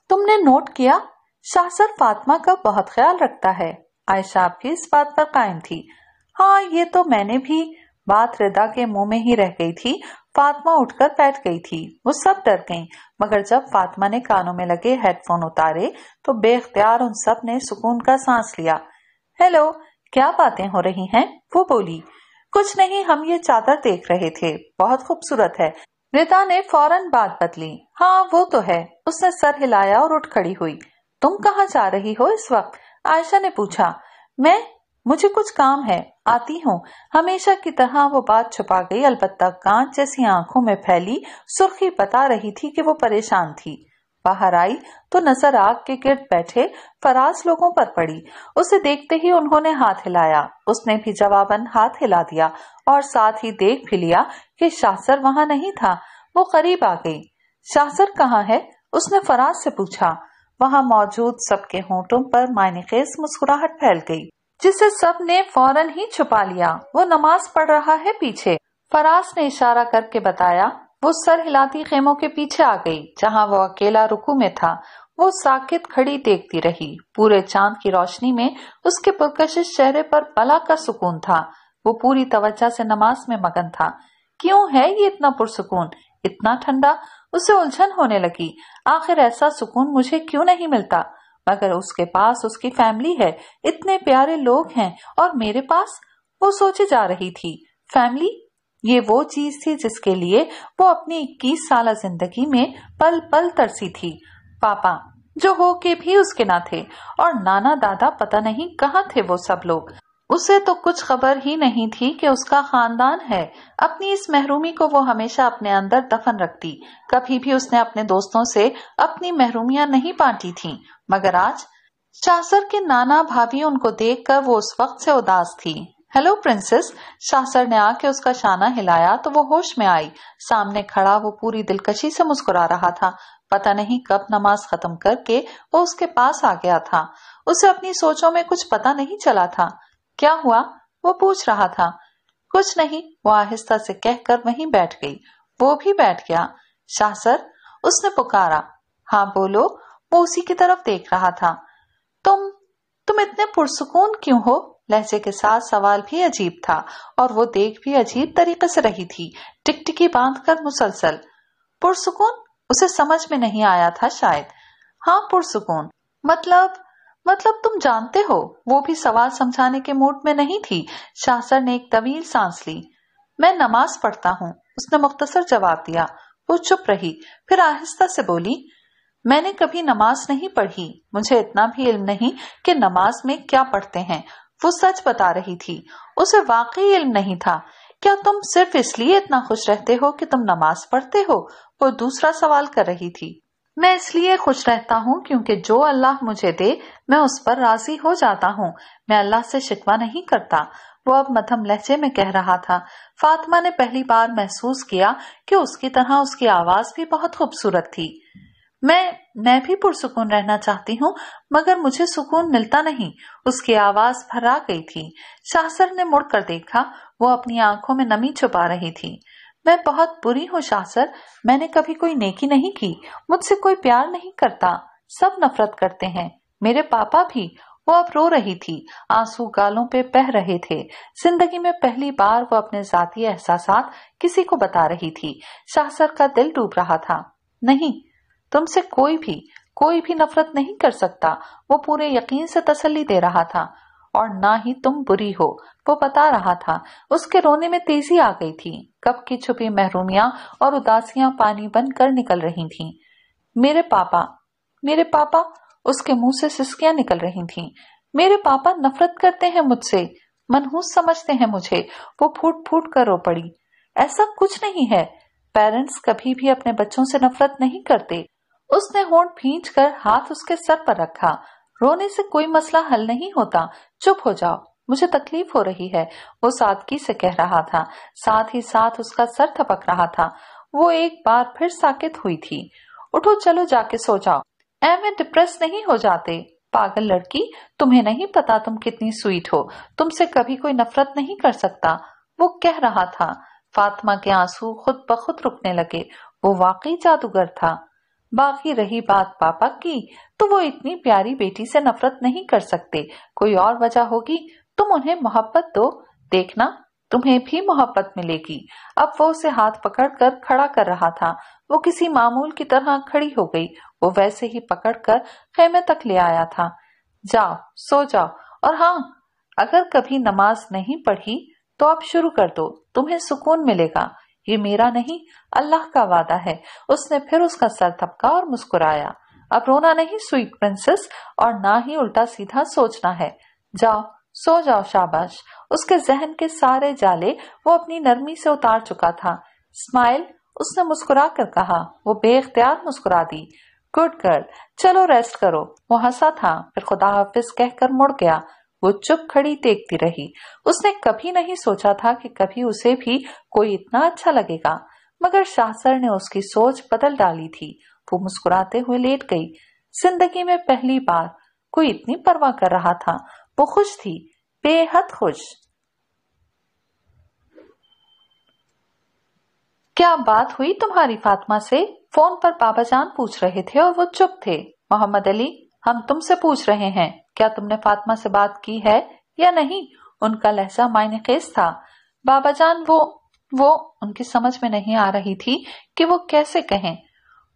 तुमने नोट किया सासर फातिमा का बहुत ख्याल रखता है आयशा आपकी इस बात पर कायम थी हाँ ये तो मैंने भी बात रिदा के मुंह में ही रह गई थी फातिमा उठकर बैठ गई थी वो सब डर गई मगर जब फातिमा ने कानों में लगे हेडफोन उतारे तो बेख्तियार उन सब ने सुकून का सांस लिया हेलो क्या बातें हो रही हैं वो बोली कुछ नहीं हम ये चादर देख रहे थे बहुत खूबसूरत है रिदा ने फौरन बात बदली हाँ वो तो है उसने सर हिलाया और उठ खड़ी हुई तुम कहाँ जा रही हो इस वक्त आयशा ने पूछा मैं मुझे कुछ काम है आती हूँ हमेशा की तरह वो बात छुपा गई अलबत्ता कांच जैसी आंखों में फैली सुर्खी बता रही थी कि वो परेशान थी बाहर आई तो नजर आग के गिर्द बैठे फराज लोगों पर पड़ी उसे देखते ही उन्होंने हाथ हिलाया उसने भी जवाबन हाथ हिला दिया और साथ ही देख भी लिया कि शासर वहाँ नहीं था वो करीब आ गई शासर कहाँ है उसने फराज से पूछा वहाँ मौजूद सबके होटों पर खेस मुस्कुराहट फैल गई जिसे सब ने फौरन ही छुपा लिया वो नमाज पढ़ रहा है पीछे फराज ने इशारा करके बताया वो सर हिलाती खेमों के पीछे आ गई जहाँ वो अकेला रुकू में था वो साकित खड़ी देखती रही पूरे चांद की रोशनी में उसके पुरकशिश चेहरे पर पला का सुकून था वो पूरी तवज्जा से नमाज में मगन था क्यों है ये इतना पुरसकून इतना ठंडा उसे उलझन होने लगी आखिर ऐसा सुकून मुझे क्यों नहीं मिलता मगर उसके पास उसकी फैमिली है इतने प्यारे लोग हैं और मेरे पास वो सोचे जा रही थी फैमिली ये वो चीज थी जिसके लिए वो अपनी इक्कीस साल जिंदगी में पल पल तरसी थी पापा जो हो के भी उसके ना थे और नाना दादा पता नहीं कहाँ थे वो सब लोग उसे तो कुछ खबर ही नहीं थी कि उसका खानदान है अपनी इस महरूमी को वो हमेशा अपने अंदर दफन रखती कभी भी उसने अपने दोस्तों से अपनी महरूमियां नहीं बांटी थी मगर आज शासर के नाना भाभी उनको देखकर वो उस वक्त से उदास थी हेलो प्रिंसेस शासर ने आके उसका शाना हिलाया तो वो होश में आई सामने खड़ा वो पूरी दिलकशी से मुस्कुरा रहा था पता नहीं कब नमाज खत्म करके वो उसके पास आ गया था उसे अपनी सोचों में कुछ पता नहीं चला था क्या हुआ वो पूछ रहा था कुछ नहीं वो आहिस्ता से कहकर वहीं बैठ गई वो भी बैठ गया शाह उसने पुकारा हाँ बोलो वो उसी की तरफ देख रहा था तुम तुम इतने पुरसुकून क्यों हो लहजे के साथ सवाल भी अजीब था और वो देख भी अजीब तरीके से रही थी टिकटिकी बांध कर मुसलसल पुरसुकून उसे समझ में नहीं आया था शायद हाँ पुरसुकून मतलब मतलब तुम जानते हो वो भी सवाल समझाने के मूड में नहीं थी शाह ने एक तवील सांस ली मैं नमाज पढ़ता हूँ उसने मुख्तसर जवाब दिया वो चुप रही फिर आहिस्ता से बोली मैंने कभी नमाज नहीं पढ़ी मुझे इतना भी इल्म नहीं कि नमाज में क्या पढ़ते हैं वो सच बता रही थी उसे वाकई इल्म नहीं था क्या तुम सिर्फ इसलिए इतना खुश रहते हो कि तुम नमाज पढ़ते हो वो दूसरा सवाल कर रही थी मैं इसलिए खुश रहता हूँ क्योंकि जो अल्लाह मुझे दे मैं उस पर राजी हो जाता हूँ मैं अल्लाह से शिकवा नहीं करता वो अब मध्यम लहजे में कह रहा था फातिमा ने पहली बार महसूस किया कि उसकी तरह उसकी आवाज भी बहुत खूबसूरत थी मैं मैं भी पुरसकून रहना चाहती हूँ मगर मुझे सुकून मिलता नहीं उसकी आवाज भरा गई थी शाहसर ने मुड़कर देखा वो अपनी आंखों में नमी छुपा रही थी मैं बहुत बुरी हूँ शासर मैंने कभी कोई नेकी नहीं की मुझसे कोई प्यार नहीं करता सब नफरत करते हैं मेरे पापा भी वो अब रो रही थी आंसू गालों पे बह रहे थे जिंदगी में पहली बार वो अपने जाती एहसास किसी को बता रही थी शासर का दिल डूब रहा था नहीं तुमसे कोई भी कोई भी नफरत नहीं कर सकता वो पूरे यकीन से तसल्ली दे रहा था और ना ही तुम बुरी हो वो बता रहा था उसके रोने में तेजी आ गई थी कब की छुपी महरूमिया और उदासियां पानी बनकर निकल रही थीं। मेरे पापा मेरे पापा उसके मुंह से सिस्कियां निकल रही थीं। मेरे पापा नफरत करते हैं मुझसे मनहूस समझते हैं मुझे वो फूट फूट कर रो पड़ी ऐसा कुछ नहीं है पेरेंट्स कभी भी अपने बच्चों से नफरत नहीं करते उसने होंठ भींच कर हाथ उसके सर पर रखा रोने से कोई मसला हल नहीं होता चुप हो जाओ मुझे तकलीफ हो रही है वो सादगी से कह रहा था साथ ही साथ उसका सर थपक रहा था वो एक बार फिर साकित हुई थी उठो चलो जाके सो जाओ में डिप्रेस नहीं हो जाते पागल लड़की तुम्हें नहीं पता तुम कितनी स्वीट हो तुमसे कभी कोई नफरत नहीं कर सकता वो कह रहा था फातिमा के आंसू खुद ब खुद रुकने लगे वो वाकई जादूगर था बाकी रही बात पापा की तो वो इतनी प्यारी बेटी से नफरत नहीं कर सकते कोई और वजह होगी तुम उन्हें मोहब्बत दो देखना तुम्हें भी मोहब्बत मिलेगी अब वो उसे हाथ पकड़कर खड़ा कर रहा था वो किसी मामूल की तरह खड़ी हो गई वो वैसे ही पकड़कर खेमे तक ले आया था जाओ सो जाओ और हाँ अगर कभी नमाज नहीं पढ़ी तो आप शुरू कर दो तुम्हें सुकून मिलेगा ये मेरा नहीं अल्लाह का वादा है उसने फिर उसका सर थपका और मुस्कुराया अब रोना नहीं स्वीट प्रिंसेस और ना ही उल्टा सीधा सोचना है जाओ सो जाओ शाबाश उसके जहन के सारे जाले वो अपनी नरमी से उतार चुका था स्माइल उसने मुस्कुरा कर कहा वो बेख्तियार मुस्कुरा दी गुड गर्ल चलो रेस्ट करो वो हंसा था फिर खुदा हाफिज कहकर मुड़ गया वो चुप खड़ी देखती रही उसने कभी नहीं सोचा था कि कभी उसे भी कोई इतना अच्छा लगेगा मगर शास्त्र ने उसकी सोच बदल डाली थी वो मुस्कुराते हुए लेट गई जिंदगी में पहली बार कोई इतनी परवाह कर रहा था वो खुश थी बेहद खुश क्या बात हुई तुम्हारी फातिमा से फोन पर बाबा जान पूछ रहे थे और वो चुप थे मोहम्मद अली हम तुमसे पूछ रहे हैं क्या तुमने फातिमा से बात की है या नहीं उनका लहजा मायने खेज था बाबा जान वो वो उनकी समझ में नहीं आ रही थी कि वो कैसे कहें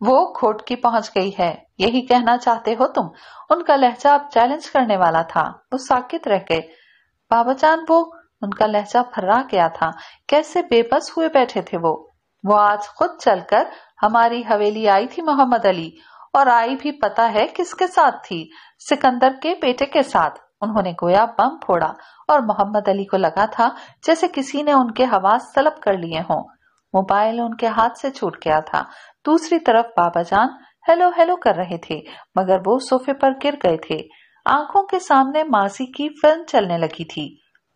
वो खोट की पहुंच गई है यही कहना चाहते हो तुम उनका लहजा अब चैलेंज करने वाला था वो साकित रह गए बाबा जान वो उनका लहजा फर्रा गया था कैसे बेबस हुए बैठे थे वो वो आज खुद चलकर हमारी हवेली आई थी मोहम्मद अली और आई भी पता है किसके साथ थी सिकंदर के बेटे के साथ उन्होंने गोया बम फोड़ा और मोहम्मद अली को लगा था जैसे किसी ने उनके हवास तलब कर लिए हों मोबाइल उनके हाथ से छूट गया था दूसरी तरफ बाबा जान हेलो हेलो कर रहे थे मगर वो सोफे पर गिर गए थे आंखों के सामने मासी की फिल्म चलने लगी थी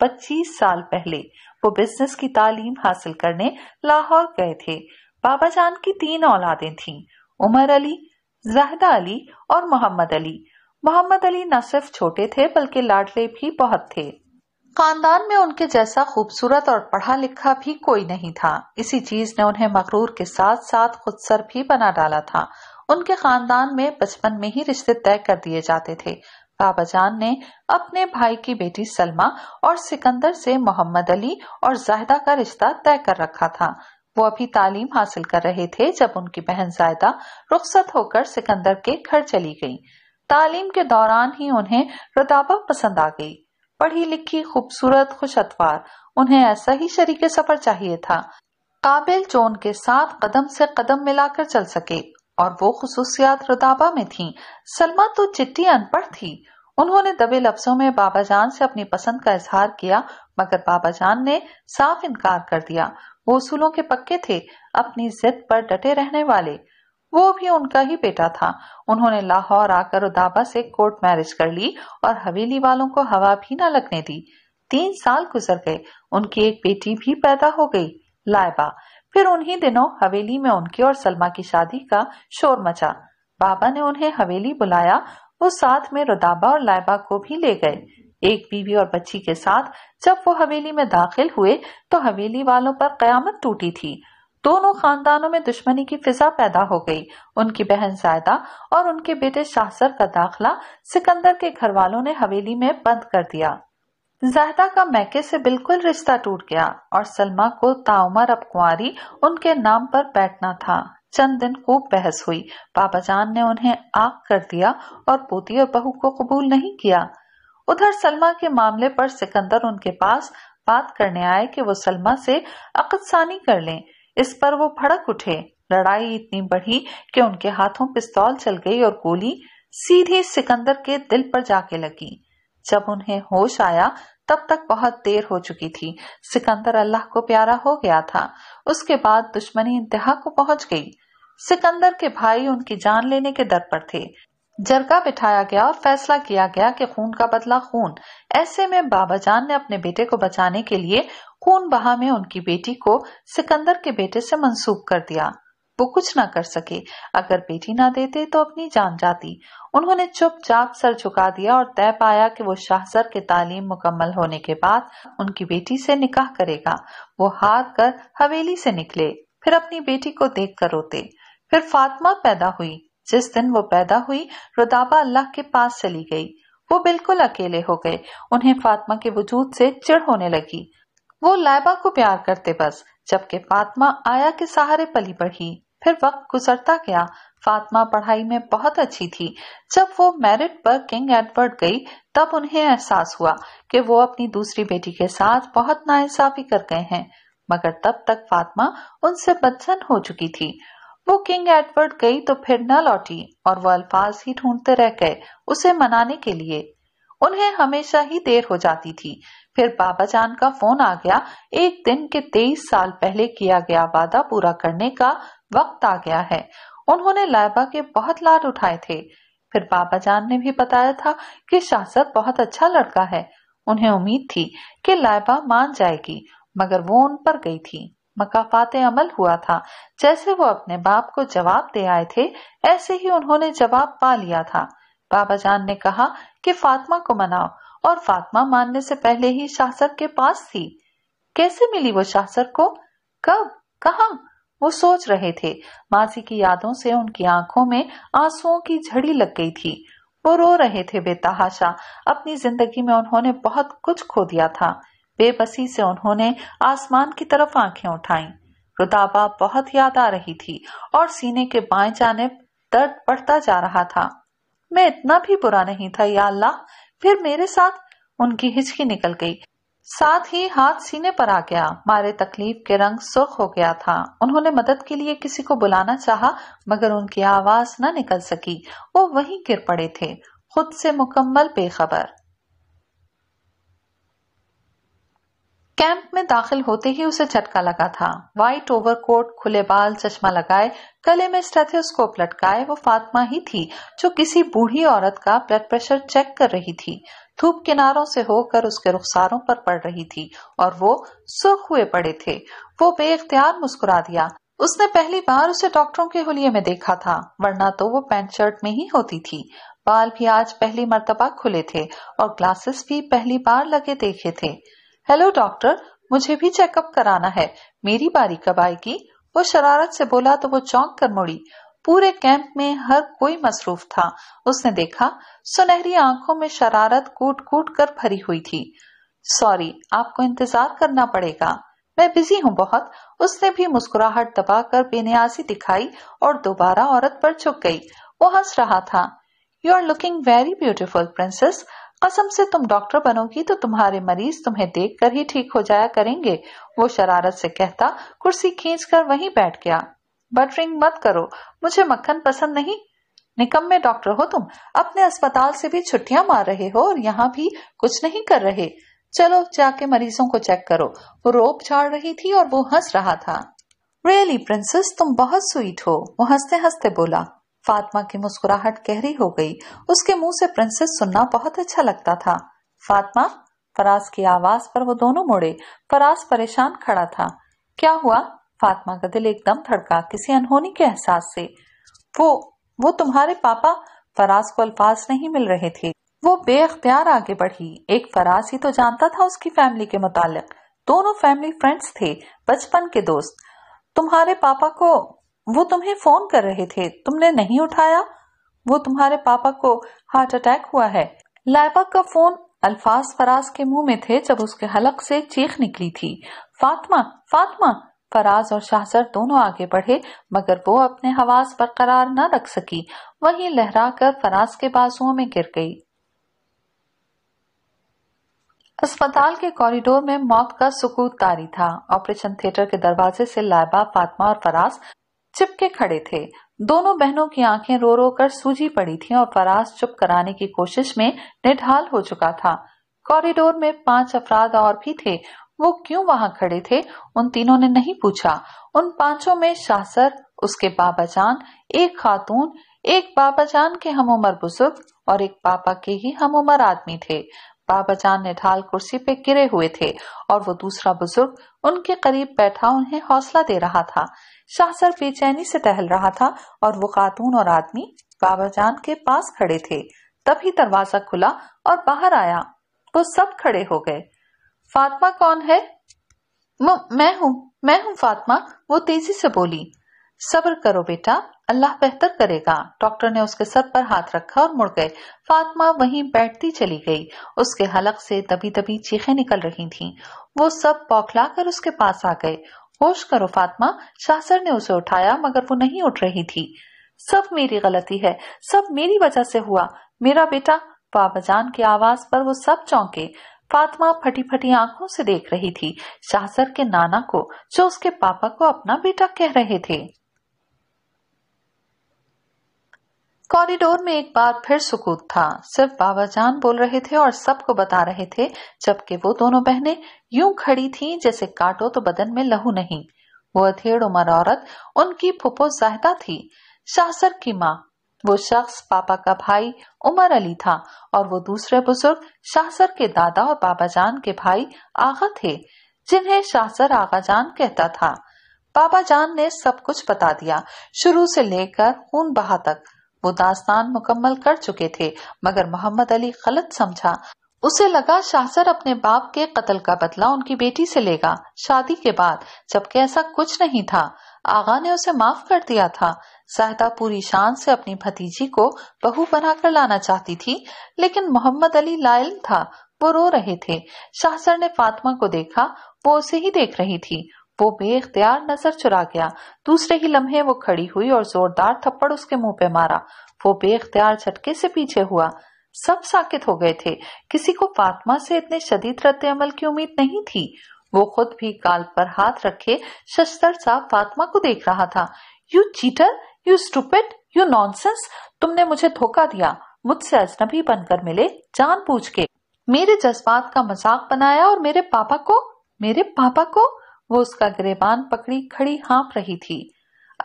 25 साल पहले वो बिजनेस की तालीम हासिल करने लाहौर गए थे बाबा जान की तीन औलादें थीं उमर अली जाहिदा अली और मोहम्मद अली मोहम्मद अली न सिर्फ छोटे थे बल्कि लाडले भी बहुत थे खानदान में उनके जैसा खूबसूरत और पढ़ा लिखा भी कोई नहीं था इसी चीज ने उन्हें मकरूर के साथ साथ खुदसर भी बना डाला था उनके खानदान में बचपन में ही रिश्ते तय कर दिए जाते थे बाबा जान ने अपने भाई की बेटी सलमा और सिकंदर से मोहम्मद अली और जाहिदा का रिश्ता तय कर रखा था वो अभी तालीम हासिल कर रहे थे जब उनकी बहन जायदा रुख्सत होकर सिकंदर के घर चली गई तालीम के दौरान ही उन्हें रदाबा पसंद आ गई पढ़ी लिखी खूबसूरत खुश अतवार उन्हें ऐसा ही शरीक सफर चाहिए था काबिल जो उनके साथ कदम से कदम मिलाकर चल सके और वो खसूसियात रदाबा में थी सलमा तो चिट्टी अनपढ़ थी उन्होंने दबे लफ्जों में बाबा जान से अपनी पसंद का इजहार किया मगर बाबा जान ने साफ इनकार कर दिया वो उसूलों के पक्के थे अपनी जिद पर डटे रहने वाले वो भी उनका ही बेटा था उन्होंने लाहौर आकर उदाबा से कोर्ट मैरिज कर ली और हवेली वालों को हवा भी न लगने दी तीन साल गुजर गए उनकी एक बेटी भी पैदा हो गई लायबा फिर उन्हीं दिनों हवेली में उनकी और सलमा की शादी का शोर मचा बाबा ने उन्हें हवेली बुलाया वो साथ में रुदाबा और लायबा को भी ले गए एक बीवी और बच्ची के साथ जब वो हवेली में दाखिल हुए तो हवेली वालों पर कयामत टूटी थी दोनों खानदानों में दुश्मनी की फिजा पैदा हो गई उनकी बहन जायदा और उनके बेटे शाहसर का दाखला सिकंदर के घर वालों ने हवेली में बंद कर दिया जायदा का मैके से बिल्कुल रिश्ता टूट गया और सलमा को ताउमर अब कुरी उनके नाम पर बैठना था चंद दिन खूब बहस हुई बाबा जान ने उन्हें आग कर दिया और पोती और बहू को कबूल नहीं किया उधर सलमा के मामले पर सिकंदर उनके पास बात करने आए कि वो सलमा से अकदसानी कर लें इस पर वो भड़क उठे लड़ाई इतनी बढ़ी कि उनके हाथों पिस्तौल चल गई और गोली सीधे सिकंदर के दिल पर जाके लगी जब उन्हें होश आया तब तक बहुत देर हो चुकी थी सिकंदर अल्लाह को प्यारा हो गया था उसके बाद दुश्मनी इंतहा को पहुंच गई सिकंदर के भाई उनकी जान लेने के दर पर थे जरका बिठाया गया और फैसला किया गया कि खून का बदला खून ऐसे में बाबा जान ने अपने बेटे को बचाने के लिए खून बहा में उनकी बेटी को सिकंदर के बेटे से मंसूब कर दिया वो कुछ ना कर सके अगर बेटी ना देते तो अपनी जान जाती उन्होंने चुपचाप सर झुका दिया और तय पाया कि वो शाहजर के तालीम मुकम्मल होने के बाद उनकी बेटी से निकाह करेगा वो हार कर हवेली से निकले फिर अपनी बेटी को देख कर रोते फिर फातिमा पैदा हुई जिस दिन वो पैदा हुई रुदाबा अल्लाह के पास चली गई वो बिल्कुल अकेले हो गए उन्हें फातिमा के वजूद से चिड़ होने लगी वो लाइबा को प्यार करते बस जबकि फातिमा आया के सहारे पली बढ़ी फिर वक्त गुजरता गया फातिमा पढ़ाई में बहुत अच्छी थी जब वो मेरिट पर किंग एडवर्ड गई तब उन्हें एहसास हुआ कि वो अपनी दूसरी बेटी के साथ बहुत नाइंसाफी कर गए हैं मगर तब तक फातिमा उनसे बदसन हो चुकी थी वो किंग एडवर्ड गई तो फिर न लौटी और वो अल्फाज ही ढूंढते रह गए उसे मनाने के लिए उन्हें हमेशा ही देर हो जाती थी फिर बाबा जान का फोन आ गया एक दिन के तेईस साल पहले किया गया वादा पूरा करने का वक्त आ गया है उन्होंने लाइबा के बहुत लाड उठाए थे फिर बाबा जान ने भी बताया था कि शासक बहुत अच्छा लड़का है उन्हें उम्मीद थी कि लाइबा मान जाएगी मगर वो उन पर गई थी मकाफात अमल हुआ था जैसे वो अपने बाप को जवाब दे आए थे ऐसे ही उन्होंने जवाब पा लिया था बाबा जान ने कहा कि फातिमा को मनाओ और फातिमा मानने से पहले ही शासर के पास थी कैसे मिली वो शासर को कब कहा वो सोच रहे थे मासी की यादों से उनकी आंखों में आंसुओं की झड़ी लग गई थी वो रो रहे थे बेतहाशा अपनी जिंदगी में उन्होंने बहुत कुछ खो दिया था बेबसी से उन्होंने आसमान की तरफ आंखें उठाई रुदाबा बहुत याद आ रही थी और सीने के बाएं जाने दर्द बढ़ता जा रहा था मैं इतना भी बुरा नहीं था या अल्लाह फिर मेरे साथ उनकी हिचकी निकल गई साथ ही हाथ सीने पर आ गया मारे तकलीफ के रंग सुर्ख हो गया था उन्होंने मदद के लिए किसी को बुलाना चाहा मगर उनकी आवाज न निकल सकी वो वहीं गिर पड़े थे खुद से मुकम्मल बेखबर कैंप में दाखिल होते ही उसे झटका लगा था ओवर ओवरकोट खुले बाल चश्मा लगाए गले में स्टेथोस्कोप लटकाए वो फातिमा ही थी जो किसी बूढ़ी औरत का ब्लड प्रेशर चेक कर रही थी धूप किनारों से होकर उसके रुखसारों पर पड़ रही थी और वो सुख हुए पड़े थे वो बेख्तियार मुस्कुरा दिया उसने पहली बार उसे डॉक्टरों के हुलिये में देखा था वरना तो वो पैंट शर्ट में ही होती थी बाल भी आज पहली मरतबा खुले थे और ग्लासेस भी पहली बार लगे देखे थे हेलो डॉक्टर मुझे भी चेकअप कराना है मेरी बारी कब आएगी वो शरारत से बोला तो वो चौंक कर मुड़ी पूरे कैंप में हर कोई मसरूफ था उसने देखा सुनहरी आंखों में शरारत कूट कूट कर भरी हुई थी सॉरी आपको इंतजार करना पड़ेगा मैं बिजी हूँ बहुत उसने भी मुस्कुराहट दबाकर बेनियाजी दिखाई और दोबारा औरत पर झुक गई वो हंस रहा था you are looking very beautiful princess कसम से तुम डॉक्टर बनोगी तो तुम्हारे मरीज तुम्हें देख कर ही ठीक हो जाया करेंगे वो शरारत से कहता कुर्सी खींच कर वहीं बैठ गया बटरिंग मत करो मुझे मक्खन पसंद नहीं निकम्मे डॉक्टर हो तुम अपने अस्पताल से भी छुट्टियां मार रहे हो और यहाँ भी कुछ नहीं कर रहे चलो जाके मरीजों को चेक करो वो रोप झाड़ रही थी और वो हंस रहा था रियली really, प्रिंसेस तुम बहुत स्वीट हो वो हंसते हंसते बोला फातिमा की मुस्कुराहट गहरी हो गई उसके मुंह से प्रिंसेस सुनना बहुत अच्छा लगता था फातिमा फराज की आवाज पर वो दोनों मुड़े फराज परेशान खड़ा था क्या हुआ फातिमा का दिल एकदम धड़का किसी अनहोनी के एहसास से वो वो तुम्हारे पापा फराज को अल्फाज नहीं मिल रहे थे वो बेअख्तियार आगे बढ़ी एक फराज ही तो जानता था उसकी फैमिली के मुतालिक दोनों फैमिली फ्रेंड्स थे बचपन के दोस्त तुम्हारे पापा को वो तुम्हें फोन कर रहे थे तुमने नहीं उठाया वो तुम्हारे पापा को हार्ट अटैक हुआ है लाइबा का फोन अल्फाज फराज के मुंह में थे जब उसके हलक से चीख निकली थी फातिमा फातिमा फराज और शाहसर दोनों आगे बढ़े मगर वो अपने हवास बरकरार न रख सकी वही लहरा कर फराज के बाजुओं में गिर गई अस्पताल के कॉरिडोर में मौत का सुकूत तारी था ऑपरेशन थिएटर के दरवाजे से लाइबा फातिमा और फराज चिपके खड़े थे दोनों बहनों की आंखें रो रो कर सूजी पड़ी थीं और फराज चुप कराने की कोशिश में निढाल हो चुका था कॉरिडोर में पांच अफराद और भी थे वो क्यों वहां खड़े थे उन तीनों ने नहीं पूछा उन पांचों में शासर उसके बाबा जान एक खातून एक बाबा जान के हम उम्र बुजुर्ग और एक पापा के ही हम उम्र आदमी थे बाबा जान निढाल कुर्सी पे गिरे हुए थे और वो दूसरा बुजुर्ग उनके करीब बैठा उन्हें हौसला दे रहा था शाहसर बेचैनी से टहल रहा था और वो खातून और आदमी बाबा जान के पास खड़े थे तभी दरवाजा खुला और बाहर आया वो सब खड़े हो गए फातिमा कौन है मैं हूँ मैं हूँ फातिमा वो तेजी से बोली सब्र करो बेटा अल्लाह बेहतर करेगा डॉक्टर ने उसके सर पर हाथ रखा और मुड़ गए फातिमा वहीं बैठती चली गई उसके हलक से दबी दबी चीखें निकल रही थीं। वो सब बौखला कर उसके पास आ गए होश करो फातिमा शासर ने उसे उठाया मगर वो नहीं उठ रही थी सब मेरी गलती है सब मेरी वजह से हुआ मेरा बेटा बाबाजान की आवाज पर वो सब चौंके फातिमा फटी फटी आंखों से देख रही थी शासर के नाना को जो उसके पापा को अपना बेटा कह रहे थे कॉरिडोर में एक बार फिर सुकूत था सिर्फ बाबा जान बोल रहे थे और सबको बता रहे थे जबकि वो दोनों बहनें यूं खड़ी थीं जैसे काटो तो बदन में लहू नहीं वो अधेड़ उमर औरत उनकी फुपो जाहिदा थी शासर की माँ वो शख्स पापा का भाई उमर अली था और वो दूसरे बुजुर्ग शासर के दादा और बाबा जान के भाई आगा थे जिन्हें शासर आगा जान कहता था बाबा जान ने सब कुछ बता दिया शुरू से लेकर खून बहा तक वो दास्तान मुकम्मल कर चुके थे मगर मोहम्मद अली गलत समझा उसे लगा शाहसर अपने बाप के कत्ल का बदला उनकी बेटी से लेगा शादी के बाद जबकि ऐसा कुछ नहीं था आगा ने उसे माफ कर दिया था सहता पूरी शान से अपनी भतीजी को बहू बनाकर लाना चाहती थी लेकिन मोहम्मद अली लायल था वो रो रहे थे शाहसर ने फातिमा को देखा वो उसे ही देख रही थी वो बेख्तियार नजर चुरा गया दूसरे ही लम्हे वो खड़ी हुई और जोरदार थप्पड़ उसके मुंह पे मारा वो बेख्तियार झटके से पीछे हुआ सब साकित हो गए थे किसी को फातमा से इतने शदीद रद्द अमल की उम्मीद नहीं थी वो खुद भी काल पर हाथ रखे शस्तर सा फातमा को देख रहा था you cheater you stupid you nonsense तुमने मुझे धोखा दिया मुझसे अजनबी बनकर मिले जान पूछ के मेरे जज्बात का मजाक बनाया और मेरे पापा को मेरे पापा को वो उसका गिरेबान पकड़ी खड़ी हाँप रही थी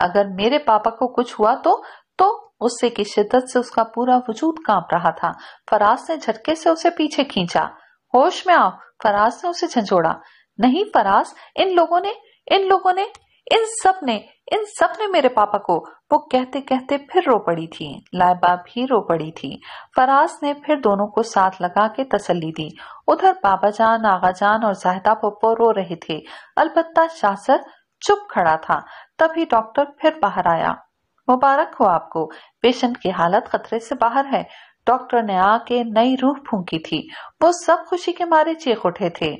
अगर मेरे पापा को कुछ हुआ तो तो उससे की शिद्दत से उसका पूरा वजूद कांप रहा था फराज ने झटके से उसे पीछे खींचा होश में आओ फराज ने उसे झंझोड़ा नहीं फराज इन लोगों ने इन लोगों ने इन सब ने इन सब ने मेरे पापा को वो कहते कहते फिर रो पड़ी थी लाइबा भी रो पड़ी थी फराज ने फिर दोनों को साथ लगा के तसल्ली दी उधर बाबा जान आगा जान और जाहिदा पप्पो रो रहे थे अलबत्ता शासर चुप खड़ा था तभी डॉक्टर फिर बाहर आया मुबारक हो आपको पेशेंट की हालत खतरे से बाहर है डॉक्टर ने आके नई रूह फूकी थी वो सब खुशी के मारे चीख उठे थे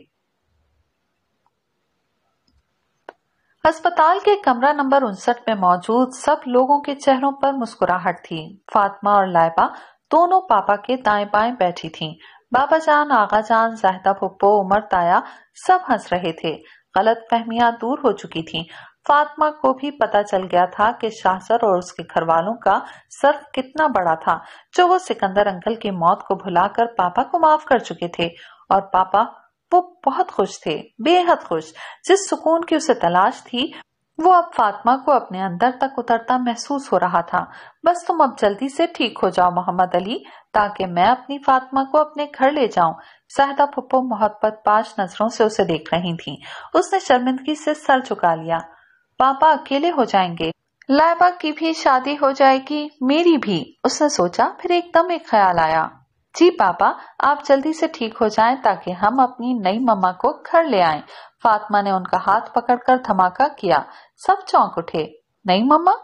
अस्पताल के कमरा नंबर उनसठ में मौजूद सब लोगों के चेहरों पर मुस्कुराहट थी फातिमा और लाइबा दोनों पापा के दाएं बाएं बैठी थीं। बाबा जान आगा जान जाहिदा पप्पो उमर ताया सब हंस रहे थे गलत फहमियां दूर हो चुकी थीं। फातिमा को भी पता चल गया था कि शाहसर और उसके घर वालों का सर कितना बड़ा था जो वो सिकंदर अंकल की मौत को भुलाकर पापा को माफ कर चुके थे और पापा वो बहुत खुश थे बेहद खुश जिस सुकून की उसे तलाश थी वो अब फातिमा को अपने अंदर तक उतरता महसूस हो रहा था बस तुम अब जल्दी से ठीक हो जाओ मोहम्मद अली ताकि मैं अपनी फातिमा को अपने घर ले जाऊं सहदा पप्पो मोहब्बत पाश नजरों से उसे देख रही थी उसने शर्मिंदगी से सर चुका लिया पापा अकेले हो जाएंगे लाइबा की भी शादी हो जाएगी मेरी भी उसने सोचा फिर एकदम एक ख्याल आया जी पापा आप जल्दी से ठीक हो जाएं ताकि हम अपनी नई मम्मा को घर ले आए फातिमा ने उनका हाथ पकड़कर धमाका किया सब चौंक उठे नई मम्मा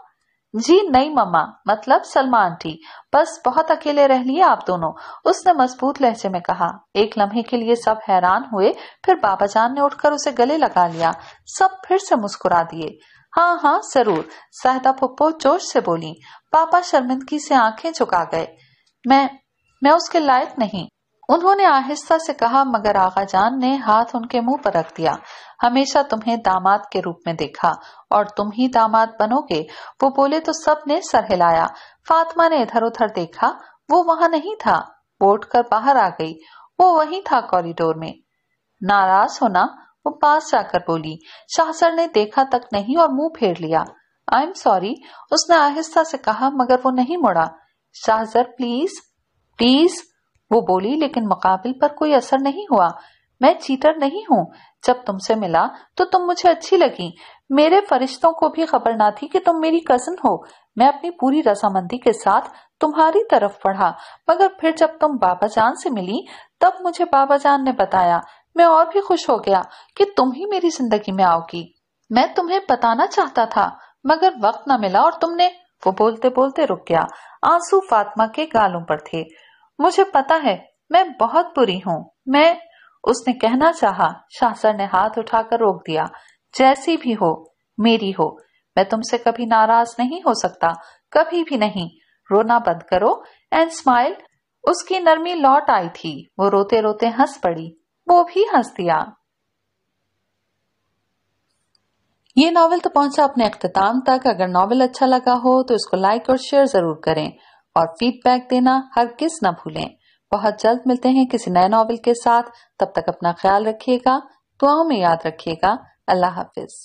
जी नई मम्मा मतलब सलमान आंटी बस बहुत अकेले रह लिए आप दोनों उसने मजबूत लहजे में कहा एक लम्हे के लिए सब हैरान हुए फिर बाबा जान ने उठकर उसे गले लगा लिया सब फिर से मुस्कुरा दिए हाँ हाँ जरूर सहदा पप्पो जोश से बोली पापा शर्मिंदगी से आंखें झुका गए मैं मैं उसके लायक नहीं उन्होंने आहिस्ता से कहा मगर आगा जान ने हाथ उनके मुंह पर रख दिया हमेशा तुम्हें दामाद के रूप में देखा और तुम ही दामाद बनोगे वो बोले तो सब ने सर हिलाया फातिमा ने इधर उधर देखा वो वहां नहीं था बोट कर बाहर आ गई वो वहीं था कॉरिडोर में नाराज होना वो पास जाकर बोली शाहसर ने देखा तक नहीं और मुंह फेर लिया आई एम सॉरी उसने आहिस्ता से कहा मगर वो नहीं मुड़ा शाहजर प्लीज प्लीज वो बोली लेकिन मुकाबिल पर कोई असर नहीं हुआ मैं चीटर नहीं हूँ जब तुमसे मिला तो तुम मुझे अच्छी लगी मेरे फरिश्तों को भी खबर ना थी कि तुम मेरी कजन हो मैं अपनी पूरी रजामंदी के साथ तुम्हारी तरफ पढ़ा मगर फिर जब तुम बाबा जान से मिली तब मुझे बाबा जान ने बताया मैं और भी खुश हो गया कि तुम ही मेरी जिंदगी में आओगी मैं तुम्हें बताना चाहता था मगर वक्त न मिला और तुमने वो बोलते बोलते रुक गया आंसू फातिमा के गालों पर थे मुझे पता है मैं बहुत बुरी हूँ मैं उसने कहना चाहा शासर ने हाथ उठाकर रोक दिया जैसी भी हो मेरी हो मैं तुमसे कभी नाराज नहीं हो सकता कभी भी नहीं रोना बंद करो एंड स्माइल उसकी नरमी लौट आई थी वो रोते रोते हंस पड़ी वो भी हंस दिया ये नावल तो पहुंचा अपने अख्ताम तक अगर नावल अच्छा लगा हो तो इसको लाइक और शेयर जरूर करें और फीडबैक देना हर किस न भूलें बहुत जल्द मिलते हैं किसी नए नॉवल के साथ तब तक अपना ख्याल रखिएगा दुआओं में याद रखिएगा अल्लाह हाफिज़